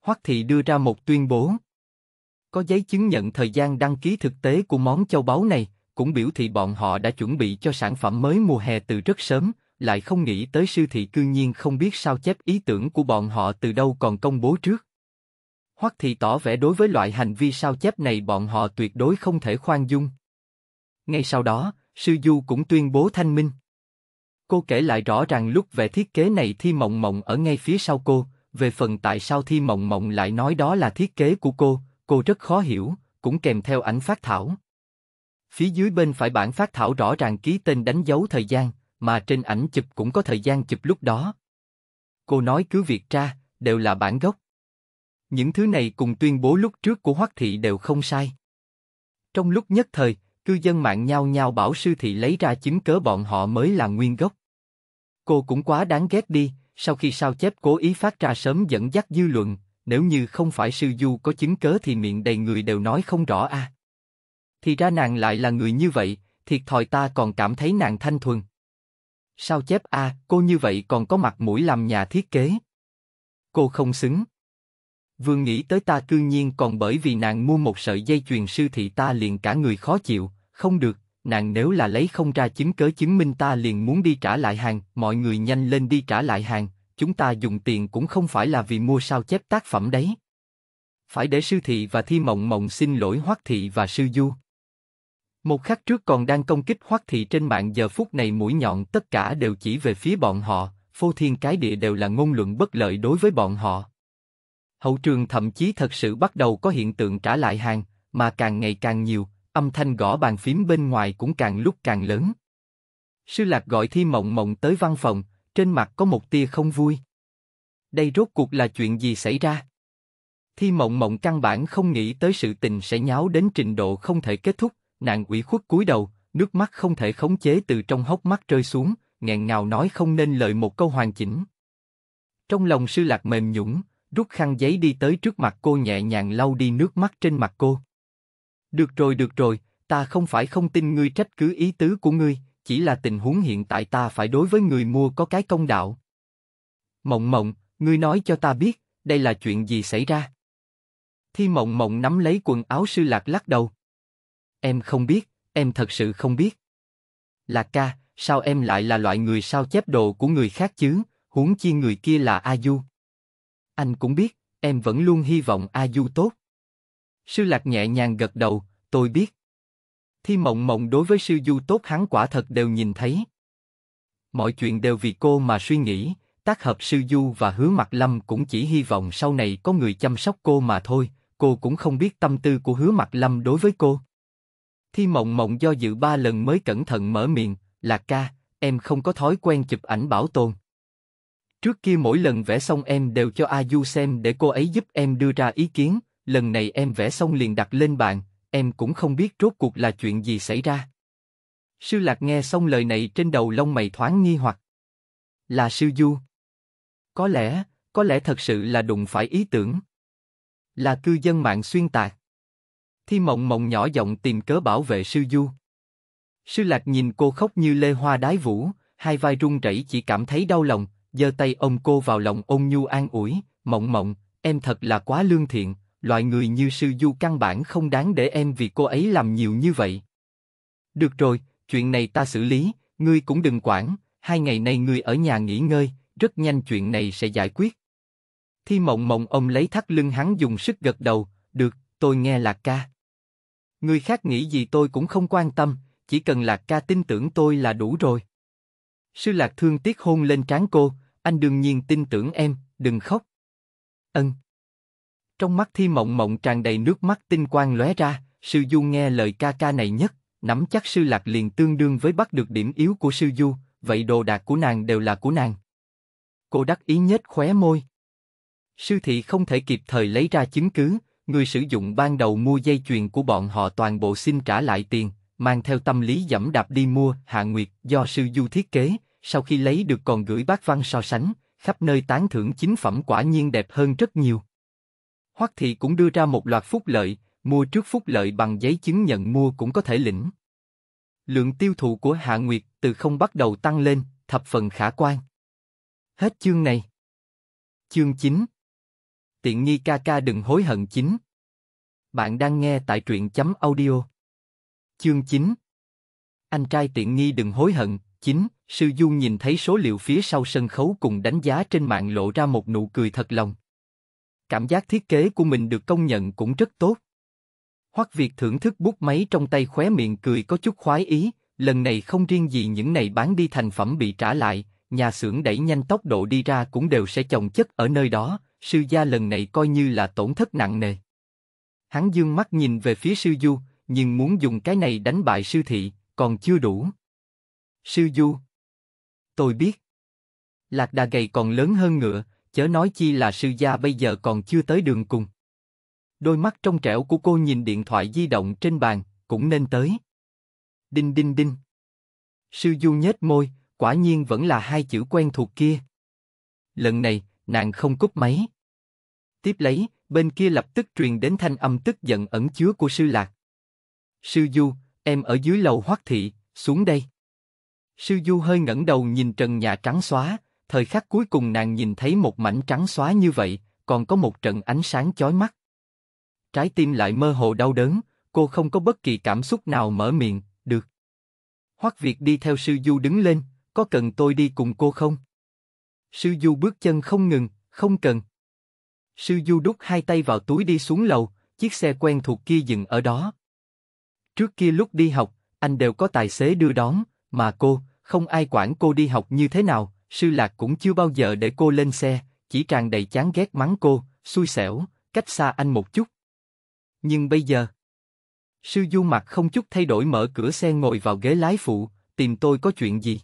Hoắc thị đưa ra một tuyên bố. Có giấy chứng nhận thời gian đăng ký thực tế của món châu báu này, cũng biểu thị bọn họ đã chuẩn bị cho sản phẩm mới mùa hè từ rất sớm, lại không nghĩ tới sư thị cư nhiên không biết sao chép ý tưởng của bọn họ từ đâu còn công bố trước hoặc thì tỏ vẻ đối với loại hành vi sao chép này bọn họ tuyệt đối không thể khoan dung. Ngay sau đó, Sư Du cũng tuyên bố thanh minh. Cô kể lại rõ ràng lúc về thiết kế này Thi Mộng Mộng ở ngay phía sau cô, về phần tại sao Thi Mộng Mộng lại nói đó là thiết kế của cô, cô rất khó hiểu, cũng kèm theo ảnh phát thảo. Phía dưới bên phải bản phát thảo rõ ràng ký tên đánh dấu thời gian, mà trên ảnh chụp cũng có thời gian chụp lúc đó. Cô nói cứ việc ra, đều là bản gốc. Những thứ này cùng tuyên bố lúc trước của Hoắc thị đều không sai. Trong lúc nhất thời, cư dân mạng nhao nhao bảo sư thị lấy ra chứng cớ bọn họ mới là nguyên gốc. Cô cũng quá đáng ghét đi, sau khi sao chép cố ý phát ra sớm dẫn dắt dư luận, nếu như không phải sư du có chứng cớ thì miệng đầy người đều nói không rõ a. À. Thì ra nàng lại là người như vậy, thiệt thòi ta còn cảm thấy nàng thanh thuần. Sao chép a, à, cô như vậy còn có mặt mũi làm nhà thiết kế. Cô không xứng. Vương nghĩ tới ta cương nhiên còn bởi vì nàng mua một sợi dây chuyền sư thị ta liền cả người khó chịu, không được, nàng nếu là lấy không ra chứng cớ chứng minh ta liền muốn đi trả lại hàng, mọi người nhanh lên đi trả lại hàng, chúng ta dùng tiền cũng không phải là vì mua sao chép tác phẩm đấy. Phải để sư thị và thi mộng mộng xin lỗi hoắc thị và sư du. Một khắc trước còn đang công kích hoắc thị trên mạng giờ phút này mũi nhọn tất cả đều chỉ về phía bọn họ, phô thiên cái địa đều là ngôn luận bất lợi đối với bọn họ hậu trường thậm chí thật sự bắt đầu có hiện tượng trả lại hàng, mà càng ngày càng nhiều, âm thanh gõ bàn phím bên ngoài cũng càng lúc càng lớn. Sư Lạc gọi Thi Mộng Mộng tới văn phòng, trên mặt có một tia không vui. Đây rốt cuộc là chuyện gì xảy ra? Thi Mộng Mộng căn bản không nghĩ tới sự tình sẽ nháo đến trình độ không thể kết thúc, nàng ủy khuất cúi đầu, nước mắt không thể khống chế từ trong hốc mắt rơi xuống, nghẹn ngào nói không nên lời một câu hoàn chỉnh. Trong lòng sư lạc mềm nhũng, rút khăn giấy đi tới trước mặt cô nhẹ nhàng lau đi nước mắt trên mặt cô. Được rồi, được rồi, ta không phải không tin ngươi trách cứ ý tứ của ngươi, chỉ là tình huống hiện tại ta phải đối với người mua có cái công đạo. Mộng mộng, ngươi nói cho ta biết, đây là chuyện gì xảy ra? Thi mộng mộng nắm lấy quần áo sư lạc lắc đầu. Em không biết, em thật sự không biết. Lạc ca, sao em lại là loại người sao chép đồ của người khác chứ, huống chi người kia là A Du. Anh cũng biết, em vẫn luôn hy vọng A Du tốt. Sư Lạc nhẹ nhàng gật đầu, tôi biết. Thi mộng mộng đối với sư Du tốt hắn quả thật đều nhìn thấy. Mọi chuyện đều vì cô mà suy nghĩ, tác hợp sư Du và hứa mặt lâm cũng chỉ hy vọng sau này có người chăm sóc cô mà thôi, cô cũng không biết tâm tư của hứa mặt lâm đối với cô. Thi mộng mộng do dự ba lần mới cẩn thận mở miệng, là ca, em không có thói quen chụp ảnh bảo tồn. Trước kia mỗi lần vẽ xong em đều cho A Du xem để cô ấy giúp em đưa ra ý kiến, lần này em vẽ xong liền đặt lên bàn, em cũng không biết rốt cuộc là chuyện gì xảy ra. Sư Lạc nghe xong lời này trên đầu lông mày thoáng nghi hoặc. Là Sư Du. Có lẽ, có lẽ thật sự là đụng phải ý tưởng. Là cư dân mạng xuyên tạc. Thi mộng mộng nhỏ giọng tìm cớ bảo vệ Sư Du. Sư Lạc nhìn cô khóc như lê hoa đái vũ, hai vai run rẩy chỉ cảm thấy đau lòng, giơ tay ông cô vào lòng ôn nhu an ủi, mộng mộng, em thật là quá lương thiện, loại người như sư du căn bản không đáng để em vì cô ấy làm nhiều như vậy. Được rồi, chuyện này ta xử lý, ngươi cũng đừng quản, hai ngày nay ngươi ở nhà nghỉ ngơi, rất nhanh chuyện này sẽ giải quyết. Thi mộng mộng ông lấy thắt lưng hắn dùng sức gật đầu, được, tôi nghe lạc ca. Người khác nghĩ gì tôi cũng không quan tâm, chỉ cần lạc ca tin tưởng tôi là đủ rồi. Sư lạc thương tiếc hôn lên trán cô, anh đương nhiên tin tưởng em, đừng khóc. Ân. Trong mắt Thi Mộng Mộng tràn đầy nước mắt tinh quang lóe ra, Sư Du nghe lời ca ca này nhất, nắm chắc Sư Lạc liền tương đương với bắt được điểm yếu của Sư Du, vậy đồ đạc của nàng đều là của nàng. Cô đắc ý nhất khóe môi. Sư thị không thể kịp thời lấy ra chứng cứ, người sử dụng ban đầu mua dây chuyền của bọn họ toàn bộ xin trả lại tiền, mang theo tâm lý dẫm đạp đi mua, Hạ Nguyệt do Sư Du thiết kế, sau khi lấy được còn gửi bác văn so sánh, khắp nơi tán thưởng chính phẩm quả nhiên đẹp hơn rất nhiều. Hoắc thị cũng đưa ra một loạt phúc lợi, mua trước phúc lợi bằng giấy chứng nhận mua cũng có thể lĩnh. Lượng tiêu thụ của Hạ Nguyệt từ không bắt đầu tăng lên, thập phần khả quan. Hết chương này. Chương 9 Tiện nghi ca ca đừng hối hận chính. Bạn đang nghe tại truyện chấm audio. Chương 9 Anh trai tiện nghi đừng hối hận, 9. Sư Du nhìn thấy số liệu phía sau sân khấu cùng đánh giá trên mạng lộ ra một nụ cười thật lòng. Cảm giác thiết kế của mình được công nhận cũng rất tốt. Hoắc Việt thưởng thức bút máy trong tay khóe miệng cười có chút khoái ý, lần này không riêng gì những này bán đi thành phẩm bị trả lại, nhà xưởng đẩy nhanh tốc độ đi ra cũng đều sẽ chồng chất ở nơi đó, sư gia lần này coi như là tổn thất nặng nề. Hắn dương mắt nhìn về phía sư du, nhưng muốn dùng cái này đánh bại sư thị, còn chưa đủ. Sư Du. Tôi biết. Lạc đà gầy còn lớn hơn ngựa, chớ nói chi là sư gia bây giờ còn chưa tới đường cùng. Đôi mắt trong trẻo của cô nhìn điện thoại di động trên bàn, cũng nên tới. Đinh đinh đinh. Sư Du nhếch môi, quả nhiên vẫn là hai chữ quen thuộc kia. Lần này, nàng không cúp máy. Tiếp lấy, bên kia lập tức truyền đến thanh âm tức giận ẩn chứa của sư lạc. Sư Du, em ở dưới lầu hoắc thị, xuống đây. Sư Du hơi ngẩng đầu nhìn trần nhà trắng xóa, thời khắc cuối cùng nàng nhìn thấy một mảnh trắng xóa như vậy, còn có một trận ánh sáng chói mắt. Trái tim lại mơ hồ đau đớn, cô không có bất kỳ cảm xúc nào mở miệng, được. Hoắc Việt đi theo Sư Du đứng lên, có cần tôi đi cùng cô không? Sư Du bước chân không ngừng, không cần. Sư Du đút hai tay vào túi đi xuống lầu, chiếc xe quen thuộc kia dừng ở đó. Trước kia lúc đi học, anh đều có tài xế đưa đón, mà cô, không ai quản cô đi học như thế nào, sư lạc cũng chưa bao giờ để cô lên xe, chỉ tràn đầy chán ghét mắng cô, xui xẻo, cách xa anh một chút. Nhưng bây giờ, sư du mặt không chút thay đổi mở cửa xe ngồi vào ghế lái phụ, tìm tôi có chuyện gì?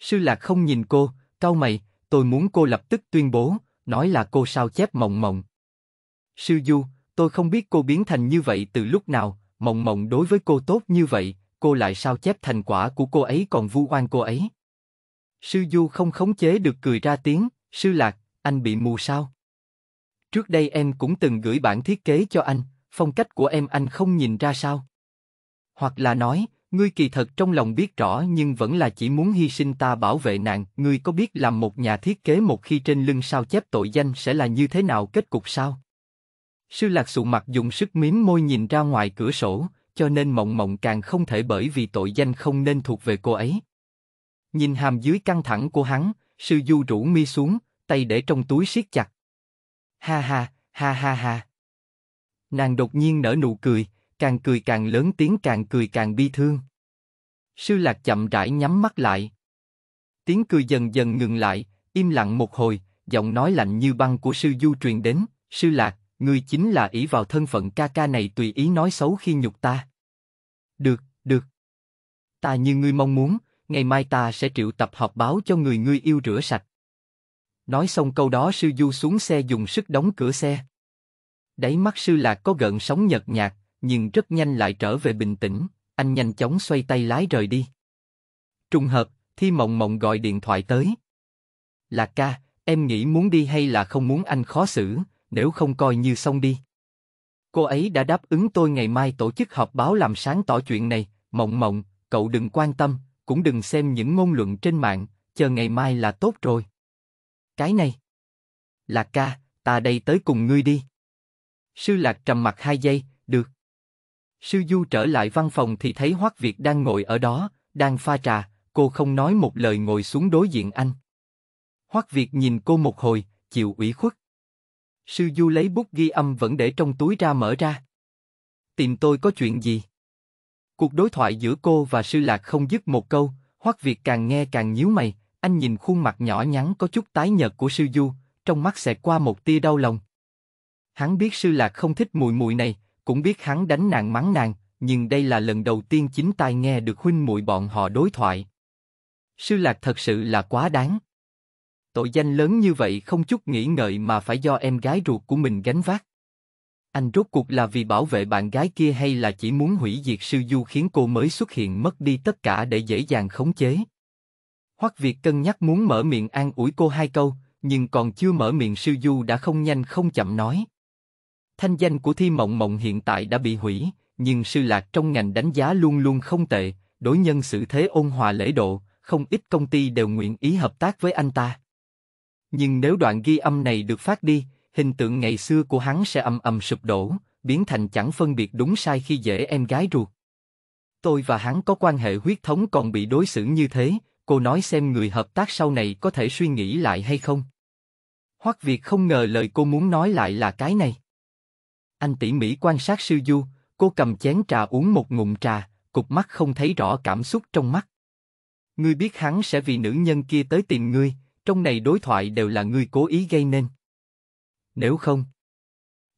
Sư lạc không nhìn cô, cau mày, tôi muốn cô lập tức tuyên bố, nói là cô sao chép mộng mộng. Sư du, tôi không biết cô biến thành như vậy từ lúc nào, mộng mộng đối với cô tốt như vậy, cô lại sao chép thành quả của cô ấy còn vu oan cô ấy. Sư Du không khống chế được cười ra tiếng, sư lạc, anh bị mù sao? Trước đây em cũng từng gửi bản thiết kế cho anh, phong cách của em anh không nhìn ra sao? Hoặc là nói, ngươi kỳ thật trong lòng biết rõ nhưng vẫn là chỉ muốn hy sinh ta bảo vệ nạn ngươi có biết làm một nhà thiết kế một khi trên lưng sao chép tội danh sẽ là như thế nào kết cục sao? Sư Lạc sụ mặt dùng sức miếm môi nhìn ra ngoài cửa sổ, cho nên mộng mộng càng không thể bởi vì tội danh không nên thuộc về cô ấy. Nhìn hàm dưới căng thẳng của hắn, sư du rủ mi xuống, tay để trong túi siết chặt. Ha ha, ha ha ha. Nàng đột nhiên nở nụ cười, càng cười càng lớn tiếng càng cười càng bi thương. Sư lạc chậm rãi nhắm mắt lại. Tiếng cười dần dần ngừng lại, im lặng một hồi, giọng nói lạnh như băng của sư du truyền đến, sư lạc, ngươi chính là ý vào thân phận ca ca này tùy ý nói xấu khi nhục ta. Được, được. Ta như ngươi mong muốn, ngày mai ta sẽ triệu tập họp báo cho người ngươi yêu rửa sạch. Nói xong câu đó sư du xuống xe dùng sức đóng cửa xe. Đáy mắt sư lạc có gợn sóng nhợt nhạt, nhưng rất nhanh lại trở về bình tĩnh, anh nhanh chóng xoay tay lái rời đi. Trùng hợp, Thi Mộng Mộng gọi điện thoại tới. Lạc ca, em nghĩ muốn đi hay là không muốn anh khó xử, nếu không coi như xong đi. Cô ấy đã đáp ứng tôi ngày mai tổ chức họp báo làm sáng tỏ chuyện này, mộng mộng, cậu đừng quan tâm, cũng đừng xem những ngôn luận trên mạng, chờ ngày mai là tốt rồi. Cái này. Lạc ca, ta đây tới cùng ngươi đi. Sư Lạc trầm mặt hai giây, được. Sư Du trở lại văn phòng thì thấy Hoắc Việt đang ngồi ở đó, đang pha trà, cô không nói một lời ngồi xuống đối diện anh. Hoắc Việt nhìn cô một hồi, chịu ủy khuất. Sư Du lấy bút ghi âm vẫn để trong túi ra mở ra. Tìm tôi có chuyện gì? Cuộc đối thoại giữa cô và Sư Lạc không dứt một câu, Hoắc Việt càng nghe càng nhíu mày, anh nhìn khuôn mặt nhỏ nhắn có chút tái nhợt của Sư Du, trong mắt xẹt qua một tia đau lòng. Hắn biết Sư Lạc không thích mùi mùi này, cũng biết hắn đánh nàng mắng nàng, nhưng đây là lần đầu tiên chính tai nghe được huynh mùi bọn họ đối thoại. Sư Lạc thật sự là quá đáng. Tội danh lớn như vậy không chút nghĩ ngợi mà phải do em gái ruột của mình gánh vác. Anh rốt cuộc là vì bảo vệ bạn gái kia hay là chỉ muốn hủy diệt sư du khiến cô mới xuất hiện mất đi tất cả để dễ dàng khống chế? Hoắc Việt cân nhắc muốn mở miệng an ủi cô hai câu, nhưng còn chưa mở miệng sư du đã không nhanh không chậm nói. Thanh danh của Thi Mộng Mộng hiện tại đã bị hủy, nhưng sư lạc trong ngành đánh giá luôn luôn không tệ, đối nhân xử thế ôn hòa lễ độ, không ít công ty đều nguyện ý hợp tác với anh ta. Nhưng nếu đoạn ghi âm này được phát đi, hình tượng ngày xưa của hắn sẽ âm ầm sụp đổ, biến thành chẳng phân biệt đúng sai khi dễ em gái ruột. Tôi và hắn có quan hệ huyết thống còn bị đối xử như thế, cô nói xem người hợp tác sau này có thể suy nghĩ lại hay không. Hoắc Việt không ngờ lời cô muốn nói lại là cái này. Anh tỉ mỉ quan sát sư du, cô cầm chén trà uống một ngụm trà, cục mắt không thấy rõ cảm xúc trong mắt. Ngươi biết hắn sẽ vì nữ nhân kia tới tìm ngươi, trong này đối thoại đều là ngươi cố ý gây nên. Nếu không...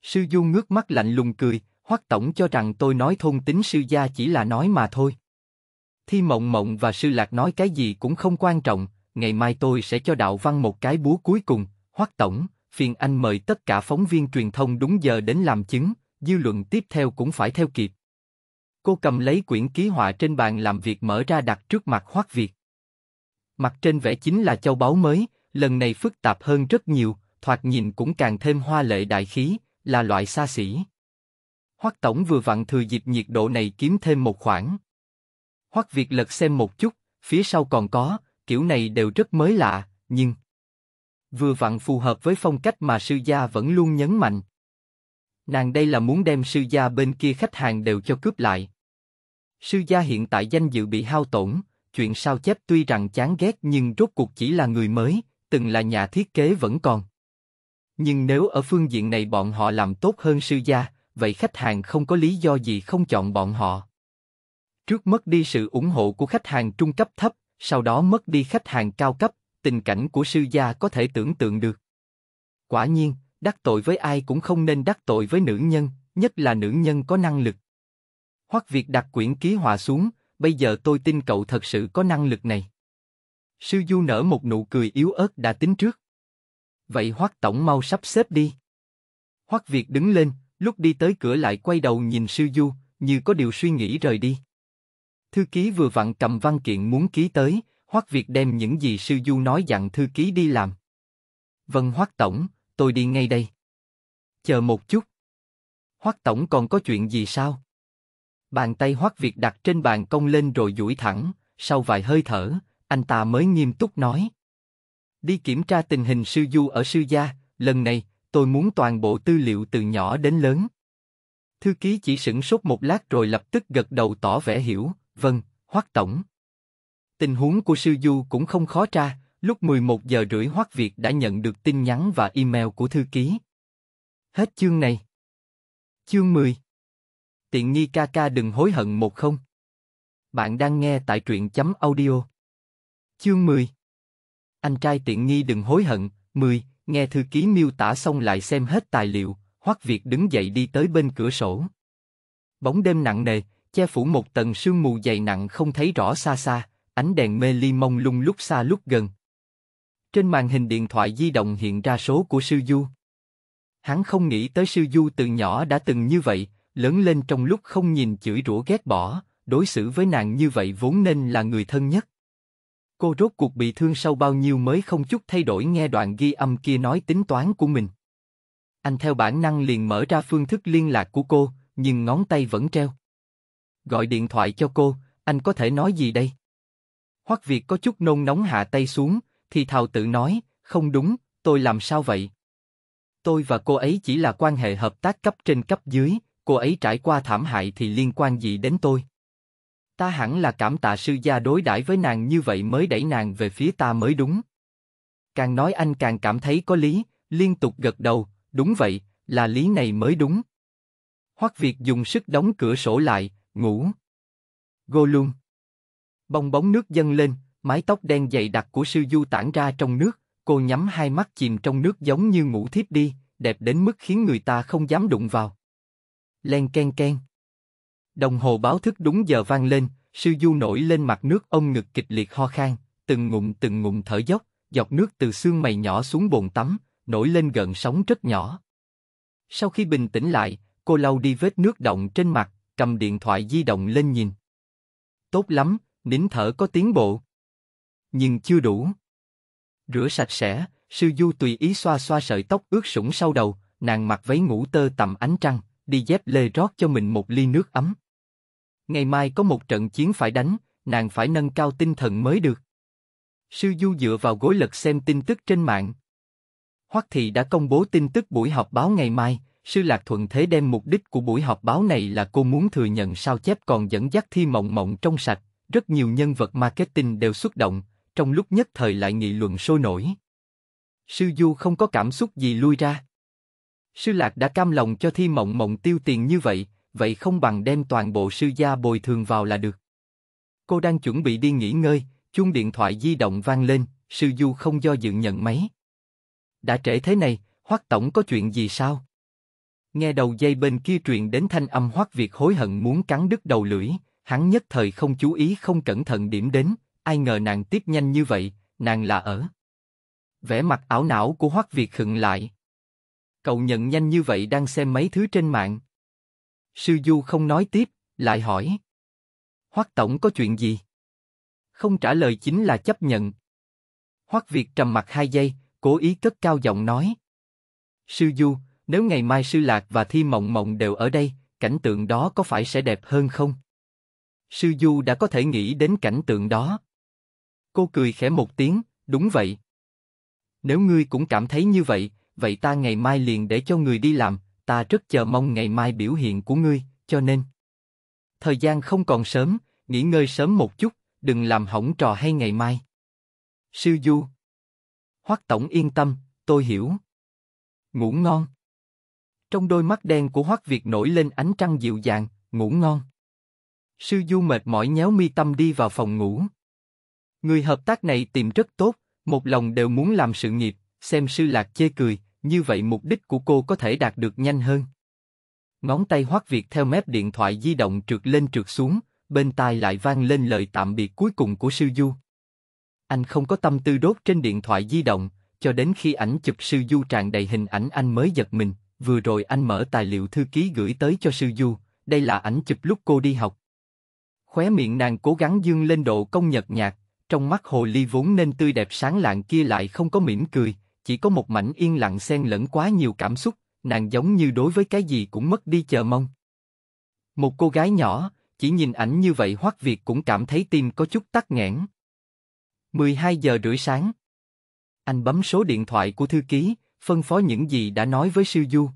Sư Du ngước mắt lạnh lùng cười, Hoắc Tổng cho rằng tôi nói thôn tính sư gia chỉ là nói mà thôi. Thi Mộng Mộng và Sư Lạc nói cái gì cũng không quan trọng, ngày mai tôi sẽ cho Đạo Văn một cái búa cuối cùng, Hoắc Tổng, phiền anh mời tất cả phóng viên truyền thông đúng giờ đến làm chứng, dư luận tiếp theo cũng phải theo kịp. Cô cầm lấy quyển ký họa trên bàn làm việc mở ra đặt trước mặt Hoắc Việt. Mặt trên vẽ chính là châu báu mới, lần này phức tạp hơn rất nhiều, thoạt nhìn cũng càng thêm hoa lệ đại khí, là loại xa xỉ. Hoắc tổng vừa vặn thừa dịp nhiệt độ này kiếm thêm một khoản. Hoắc Việt lật xem một chút, phía sau còn có, kiểu này đều rất mới lạ, nhưng vừa vặn phù hợp với phong cách mà sư gia vẫn luôn nhấn mạnh. Nàng đây là muốn đem sư gia bên kia khách hàng đều cho cướp lại. Sư gia hiện tại danh dự bị hao tổn, chuyện sao chép tuy rằng chán ghét nhưng rốt cuộc chỉ là người mới, từng là nhà thiết kế vẫn còn. Nhưng nếu ở phương diện này bọn họ làm tốt hơn sư gia, vậy khách hàng không có lý do gì không chọn bọn họ. Trước mất đi sự ủng hộ của khách hàng trung cấp thấp, sau đó mất đi khách hàng cao cấp, tình cảnh của sư gia có thể tưởng tượng được. Quả nhiên, đắc tội với ai cũng không nên đắc tội với nữ nhân, nhất là nữ nhân có năng lực. hoặc việc đặt quyển ký họa xuống, bây giờ tôi tin cậu thật sự có năng lực này. Sư Du nở một nụ cười yếu ớt đã tính trước. Vậy Hoắc Tổng mau sắp xếp đi. Hoắc Việt đứng lên, lúc đi tới cửa lại quay đầu nhìn Sư Du, như có điều suy nghĩ rời đi. Thư ký vừa vặn cầm văn kiện muốn ký tới, Hoắc Việt đem những gì Sư Du nói dặn thư ký đi làm. Vâng Hoắc Tổng, tôi đi ngay đây. Chờ một chút. Hoắc Tổng còn có chuyện gì sao? Bàn tay Hoắc Việt đặt trên bàn công lên rồi duỗi thẳng, sau vài hơi thở, anh ta mới nghiêm túc nói. Đi kiểm tra tình hình sư du ở sư gia, lần này, tôi muốn toàn bộ tư liệu từ nhỏ đến lớn. Thư ký chỉ sửng sốt một lát rồi lập tức gật đầu tỏ vẻ hiểu, vâng, Hoắc Tổng. Tình huống của sư du cũng không khó tra, lúc 11 giờ rưỡi Hoắc Việt đã nhận được tin nhắn và email của thư ký. Hết chương này. Chương 10 Tiện nghi ca ca đừng hối hận một không. Bạn đang nghe tại truyện chấm audio. Chương 10 Anh trai tiện nghi đừng hối hận, 10, nghe thư ký miêu tả xong lại xem hết tài liệu, hoặc việc đứng dậy đi tới bên cửa sổ. Bóng đêm nặng nề, che phủ một tầng sương mù dày nặng không thấy rõ xa xa, ánh đèn mê ly mông lung lúc xa lúc gần. Trên màn hình điện thoại di động hiện ra số của sư du. Hắn không nghĩ tới sư du từ nhỏ đã từng như vậy, lớn lên trong lúc không nhìn chửi rủa ghét bỏ, đối xử với nàng như vậy vốn nên là người thân nhất. Cô rốt cuộc bị thương sau bao nhiêu mới không chút thay đổi nghe đoạn ghi âm kia nói tính toán của mình. Anh theo bản năng liền mở ra phương thức liên lạc của cô, nhưng ngón tay vẫn treo. Gọi điện thoại cho cô, anh có thể nói gì đây? Hoắc Việt có chút nôn nóng hạ tay xuống, thì thào tự nói, không đúng, tôi làm sao vậy? Tôi và cô ấy chỉ là quan hệ hợp tác cấp trên cấp dưới, cô ấy trải qua thảm hại thì liên quan gì đến tôi? Ta hẳn là cảm tạ sư gia đối đãi với nàng như vậy mới đẩy nàng về phía ta mới đúng. Càng nói anh càng cảm thấy có lý, liên tục gật đầu, đúng vậy, là lý này mới đúng. Hoắc Việt dùng sức đóng cửa sổ lại, ngủ. Gô luôn. Bong bóng nước dâng lên, mái tóc đen dày đặc của sư du tản ra trong nước, cô nhắm hai mắt chìm trong nước giống như ngủ thiếp đi, đẹp đến mức khiến người ta không dám đụng vào len ken ken. Đồng hồ báo thức đúng giờ vang lên, sư du nổi lên mặt nước ông ngực kịch liệt ho khan, từng ngụm từng ngụm thở dốc, giọt nước từ xương mày nhỏ xuống bồn tắm, nổi lên gần sóng rất nhỏ. Sau khi bình tĩnh lại, cô lau đi vết nước động trên mặt, cầm điện thoại di động lên nhìn. Tốt lắm, nín thở có tiến bộ. Nhưng chưa đủ. Rửa sạch sẽ, sư du tùy ý xoa xoa sợi tóc ướt sũng sau đầu, nàng mặc váy ngủ tơ tầm ánh trăng đi dép lê rót cho mình một ly nước ấm. Ngày mai có một trận chiến phải đánh, nàng phải nâng cao tinh thần mới được. Sư Du dựa vào gối lật xem tin tức trên mạng. Hoắc Thị đã công bố tin tức buổi họp báo ngày mai, Sư Lạc Thuận Thế đem mục đích của buổi họp báo này là cô muốn thừa nhận sao chép còn dẫn dắt thi mộng mộng trong sạch, rất nhiều nhân vật marketing đều xúc động, trong lúc nhất thời lại nghị luận sôi nổi. Sư Du không có cảm xúc gì lui ra. Sư Lạc đã cam lòng cho Thi Mộng Mộng tiêu tiền như vậy, vậy không bằng đem toàn bộ sư gia bồi thường vào là được. Cô đang chuẩn bị đi nghỉ ngơi, chuông điện thoại di động vang lên, sư Du không do dự nhận máy. Đã trễ thế này, Hoắc Tổng có chuyện gì sao? Nghe đầu dây bên kia truyền đến thanh âm Hoắc Việt hối hận muốn cắn đứt đầu lưỡi, hắn nhất thời không chú ý không cẩn thận điểm đến, ai ngờ nàng tiếp nhanh như vậy, nàng là ở. Vẻ mặt ảo não của Hoắc Việt khựng lại, Cậu nhận nhanh như vậy đang xem mấy thứ trên mạng. Sư Du không nói tiếp, lại hỏi. Hoắc Tổng có chuyện gì? Không trả lời chính là chấp nhận. Hoắc Việt trầm mặt hai giây, cố ý cất cao giọng nói. Sư Du, nếu ngày mai Sư Lạc và Thi Mộng Mộng đều ở đây, cảnh tượng đó có phải sẽ đẹp hơn không? Sư Du đã có thể nghĩ đến cảnh tượng đó. Cô cười khẽ một tiếng, đúng vậy. Nếu ngươi cũng cảm thấy như vậy, vậy ta ngày mai liền để cho người đi làm, ta rất chờ mong ngày mai biểu hiện của ngươi, cho nên. Thời gian không còn sớm, nghỉ ngơi sớm một chút, đừng làm hỏng trò hay ngày mai. Sư Du Hoắc Tổng yên tâm, tôi hiểu. Ngủ ngon. Trong đôi mắt đen của Hoắc Việt nổi lên ánh trăng dịu dàng, ngủ ngon. Sư Du mệt mỏi nhéo mi tâm đi vào phòng ngủ. Người hợp tác này tìm rất tốt, một lòng đều muốn làm sự nghiệp, xem sư lạc chê cười, như vậy mục đích của cô có thể đạt được nhanh hơn. Ngón tay Hoắc Việt theo mép điện thoại di động trượt lên trượt xuống, bên tai lại vang lên lời tạm biệt cuối cùng của Sư Du. Anh không có tâm tư đốt trên điện thoại di động, cho đến khi ảnh chụp Sư Du tràn đầy hình ảnh anh mới giật mình, vừa rồi anh mở tài liệu thư ký gửi tới cho Sư Du, đây là ảnh chụp lúc cô đi học. Khóe miệng nàng cố gắng dương lên độ công nhật nhạt, trong mắt hồ ly vốn nên tươi đẹp sáng lạng kia lại không có mỉm cười, chỉ có một mảnh yên lặng xen lẫn quá nhiều cảm xúc, nàng giống như đối với cái gì cũng mất đi chờ mong. Một cô gái nhỏ, chỉ nhìn ảnh như vậy Hoắc Việt cũng cảm thấy tim có chút tắc nghẽn. 12 giờ rưỡi sáng. Anh bấm số điện thoại của thư ký, phân phó những gì đã nói với sư du.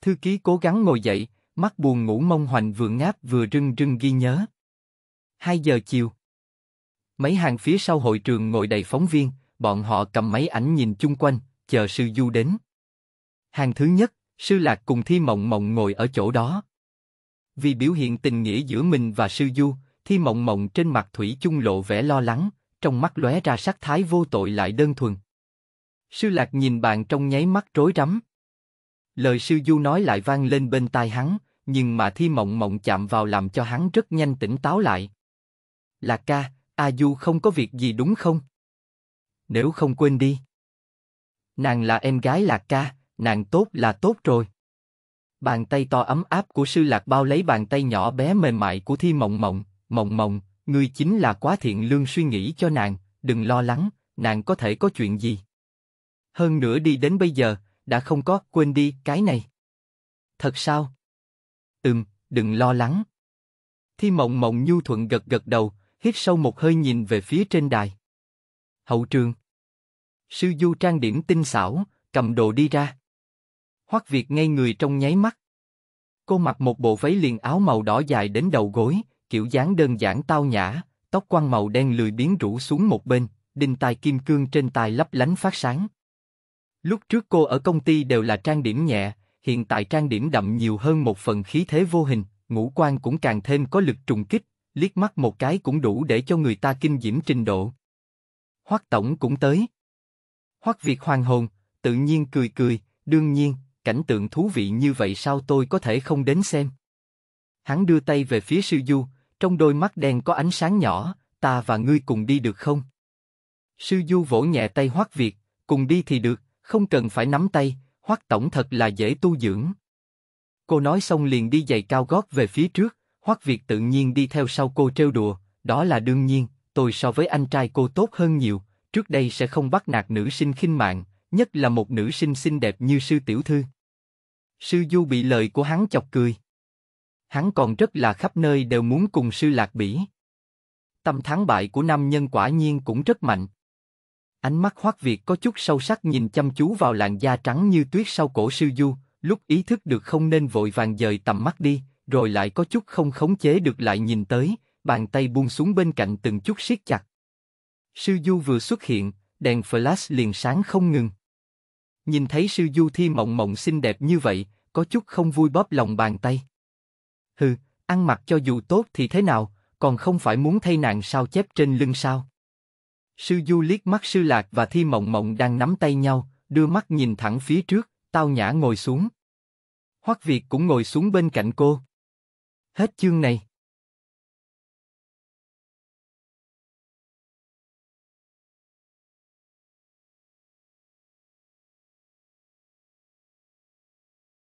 Thư ký cố gắng ngồi dậy, mắt buồn ngủ mông hoành vừa ngáp vừa rưng rưng ghi nhớ. 2 giờ chiều. Mấy hàng phía sau hội trường ngồi đầy phóng viên, bọn họ cầm máy ảnh nhìn chung quanh, chờ sư du đến. Hàng thứ nhất, sư lạc cùng thi mộng mộng ngồi ở chỗ đó. Vì biểu hiện tình nghĩa giữa mình và sư du, thi mộng mộng trên mặt thủy chung lộ vẻ lo lắng, trong mắt lóe ra sắc thái vô tội lại đơn thuần. Sư lạc nhìn bạn trong nháy mắt rối rắm. Lời sư du nói lại vang lên bên tai hắn, nhưng mà thi mộng mộng chạm vào làm cho hắn rất nhanh tỉnh táo lại. Lạc ca, A Du không có việc gì đúng không? nếu không quên đi. Nàng là em gái Lạc ca, nàng tốt là tốt rồi. Bàn tay to ấm áp của sư Lạc bao lấy bàn tay nhỏ bé mềm mại của Thi Mộng Mộng, Mộng Mộng, ngươi chính là quá thiện lương suy nghĩ cho nàng, đừng lo lắng, nàng có thể có chuyện gì. Hơn nữa đi đến bây giờ, đã không có, quên đi, cái này. Thật sao? Ừm, đừng lo lắng. Thi Mộng Mộng nhu thuận gật gật đầu, hít sâu một hơi nhìn về phía trên đài hậu trường. Sư Du trang điểm tinh xảo, cầm đồ đi ra. Hoắc Việt ngay người trong nháy mắt. Cô mặc một bộ váy liền áo màu đỏ dài đến đầu gối, kiểu dáng đơn giản tao nhã, tóc quăn màu đen lười biến rủ xuống một bên, đinh tai kim cương trên tai lấp lánh phát sáng. Lúc trước cô ở công ty đều là trang điểm nhẹ, hiện tại trang điểm đậm nhiều hơn một phần khí thế vô hình, ngũ quan cũng càng thêm có lực trùng kích, liếc mắt một cái cũng đủ để cho người ta kinh diễm trình độ. Hoắc tổng cũng tới. Hoắc Việt hoàng hồn, tự nhiên cười cười, đương nhiên, cảnh tượng thú vị như vậy sao tôi có thể không đến xem? Hắn đưa tay về phía sư du, trong đôi mắt đen có ánh sáng nhỏ, ta và ngươi cùng đi được không? Sư du vỗ nhẹ tay Hoắc Việt, cùng đi thì được, không cần phải nắm tay. Hoắc tổng thật là dễ tu dưỡng. Cô nói xong liền đi giày cao gót về phía trước. Hoắc Việt tự nhiên đi theo sau cô trêu đùa, đó là đương nhiên, tôi so với anh trai cô tốt hơn nhiều, trước đây sẽ không bắt nạt nữ sinh khinh mạng, nhất là một nữ sinh xinh đẹp như sư tiểu thư. Sư Du bị lời của hắn chọc cười. Hắn còn rất là khắp nơi đều muốn cùng sư lạc bỉ. Tâm thắng bại của nam nhân quả nhiên cũng rất mạnh. Ánh mắt hoác Việt có chút sâu sắc nhìn chăm chú vào làn da trắng như tuyết sau cổ sư Du, lúc ý thức được không nên vội vàng dời tầm mắt đi, rồi lại có chút không khống chế được lại nhìn tới, bàn tay buông xuống bên cạnh từng chút siết chặt. Sư Du vừa xuất hiện, đèn flash liền sáng không ngừng. Nhìn thấy sư Du Thi mộng mộng xinh đẹp như vậy, có chút không vui bóp lòng bàn tay. Hừ, ăn mặc cho dù tốt thì thế nào, còn không phải muốn thay nạn sao chép trên lưng sao. Sư Du liếc mắt sư lạc và Thi mộng mộng đang nắm tay nhau, đưa mắt nhìn thẳng phía trước, tao nhã ngồi xuống. Hoắc Việt cũng ngồi xuống bên cạnh cô. Hết chương này.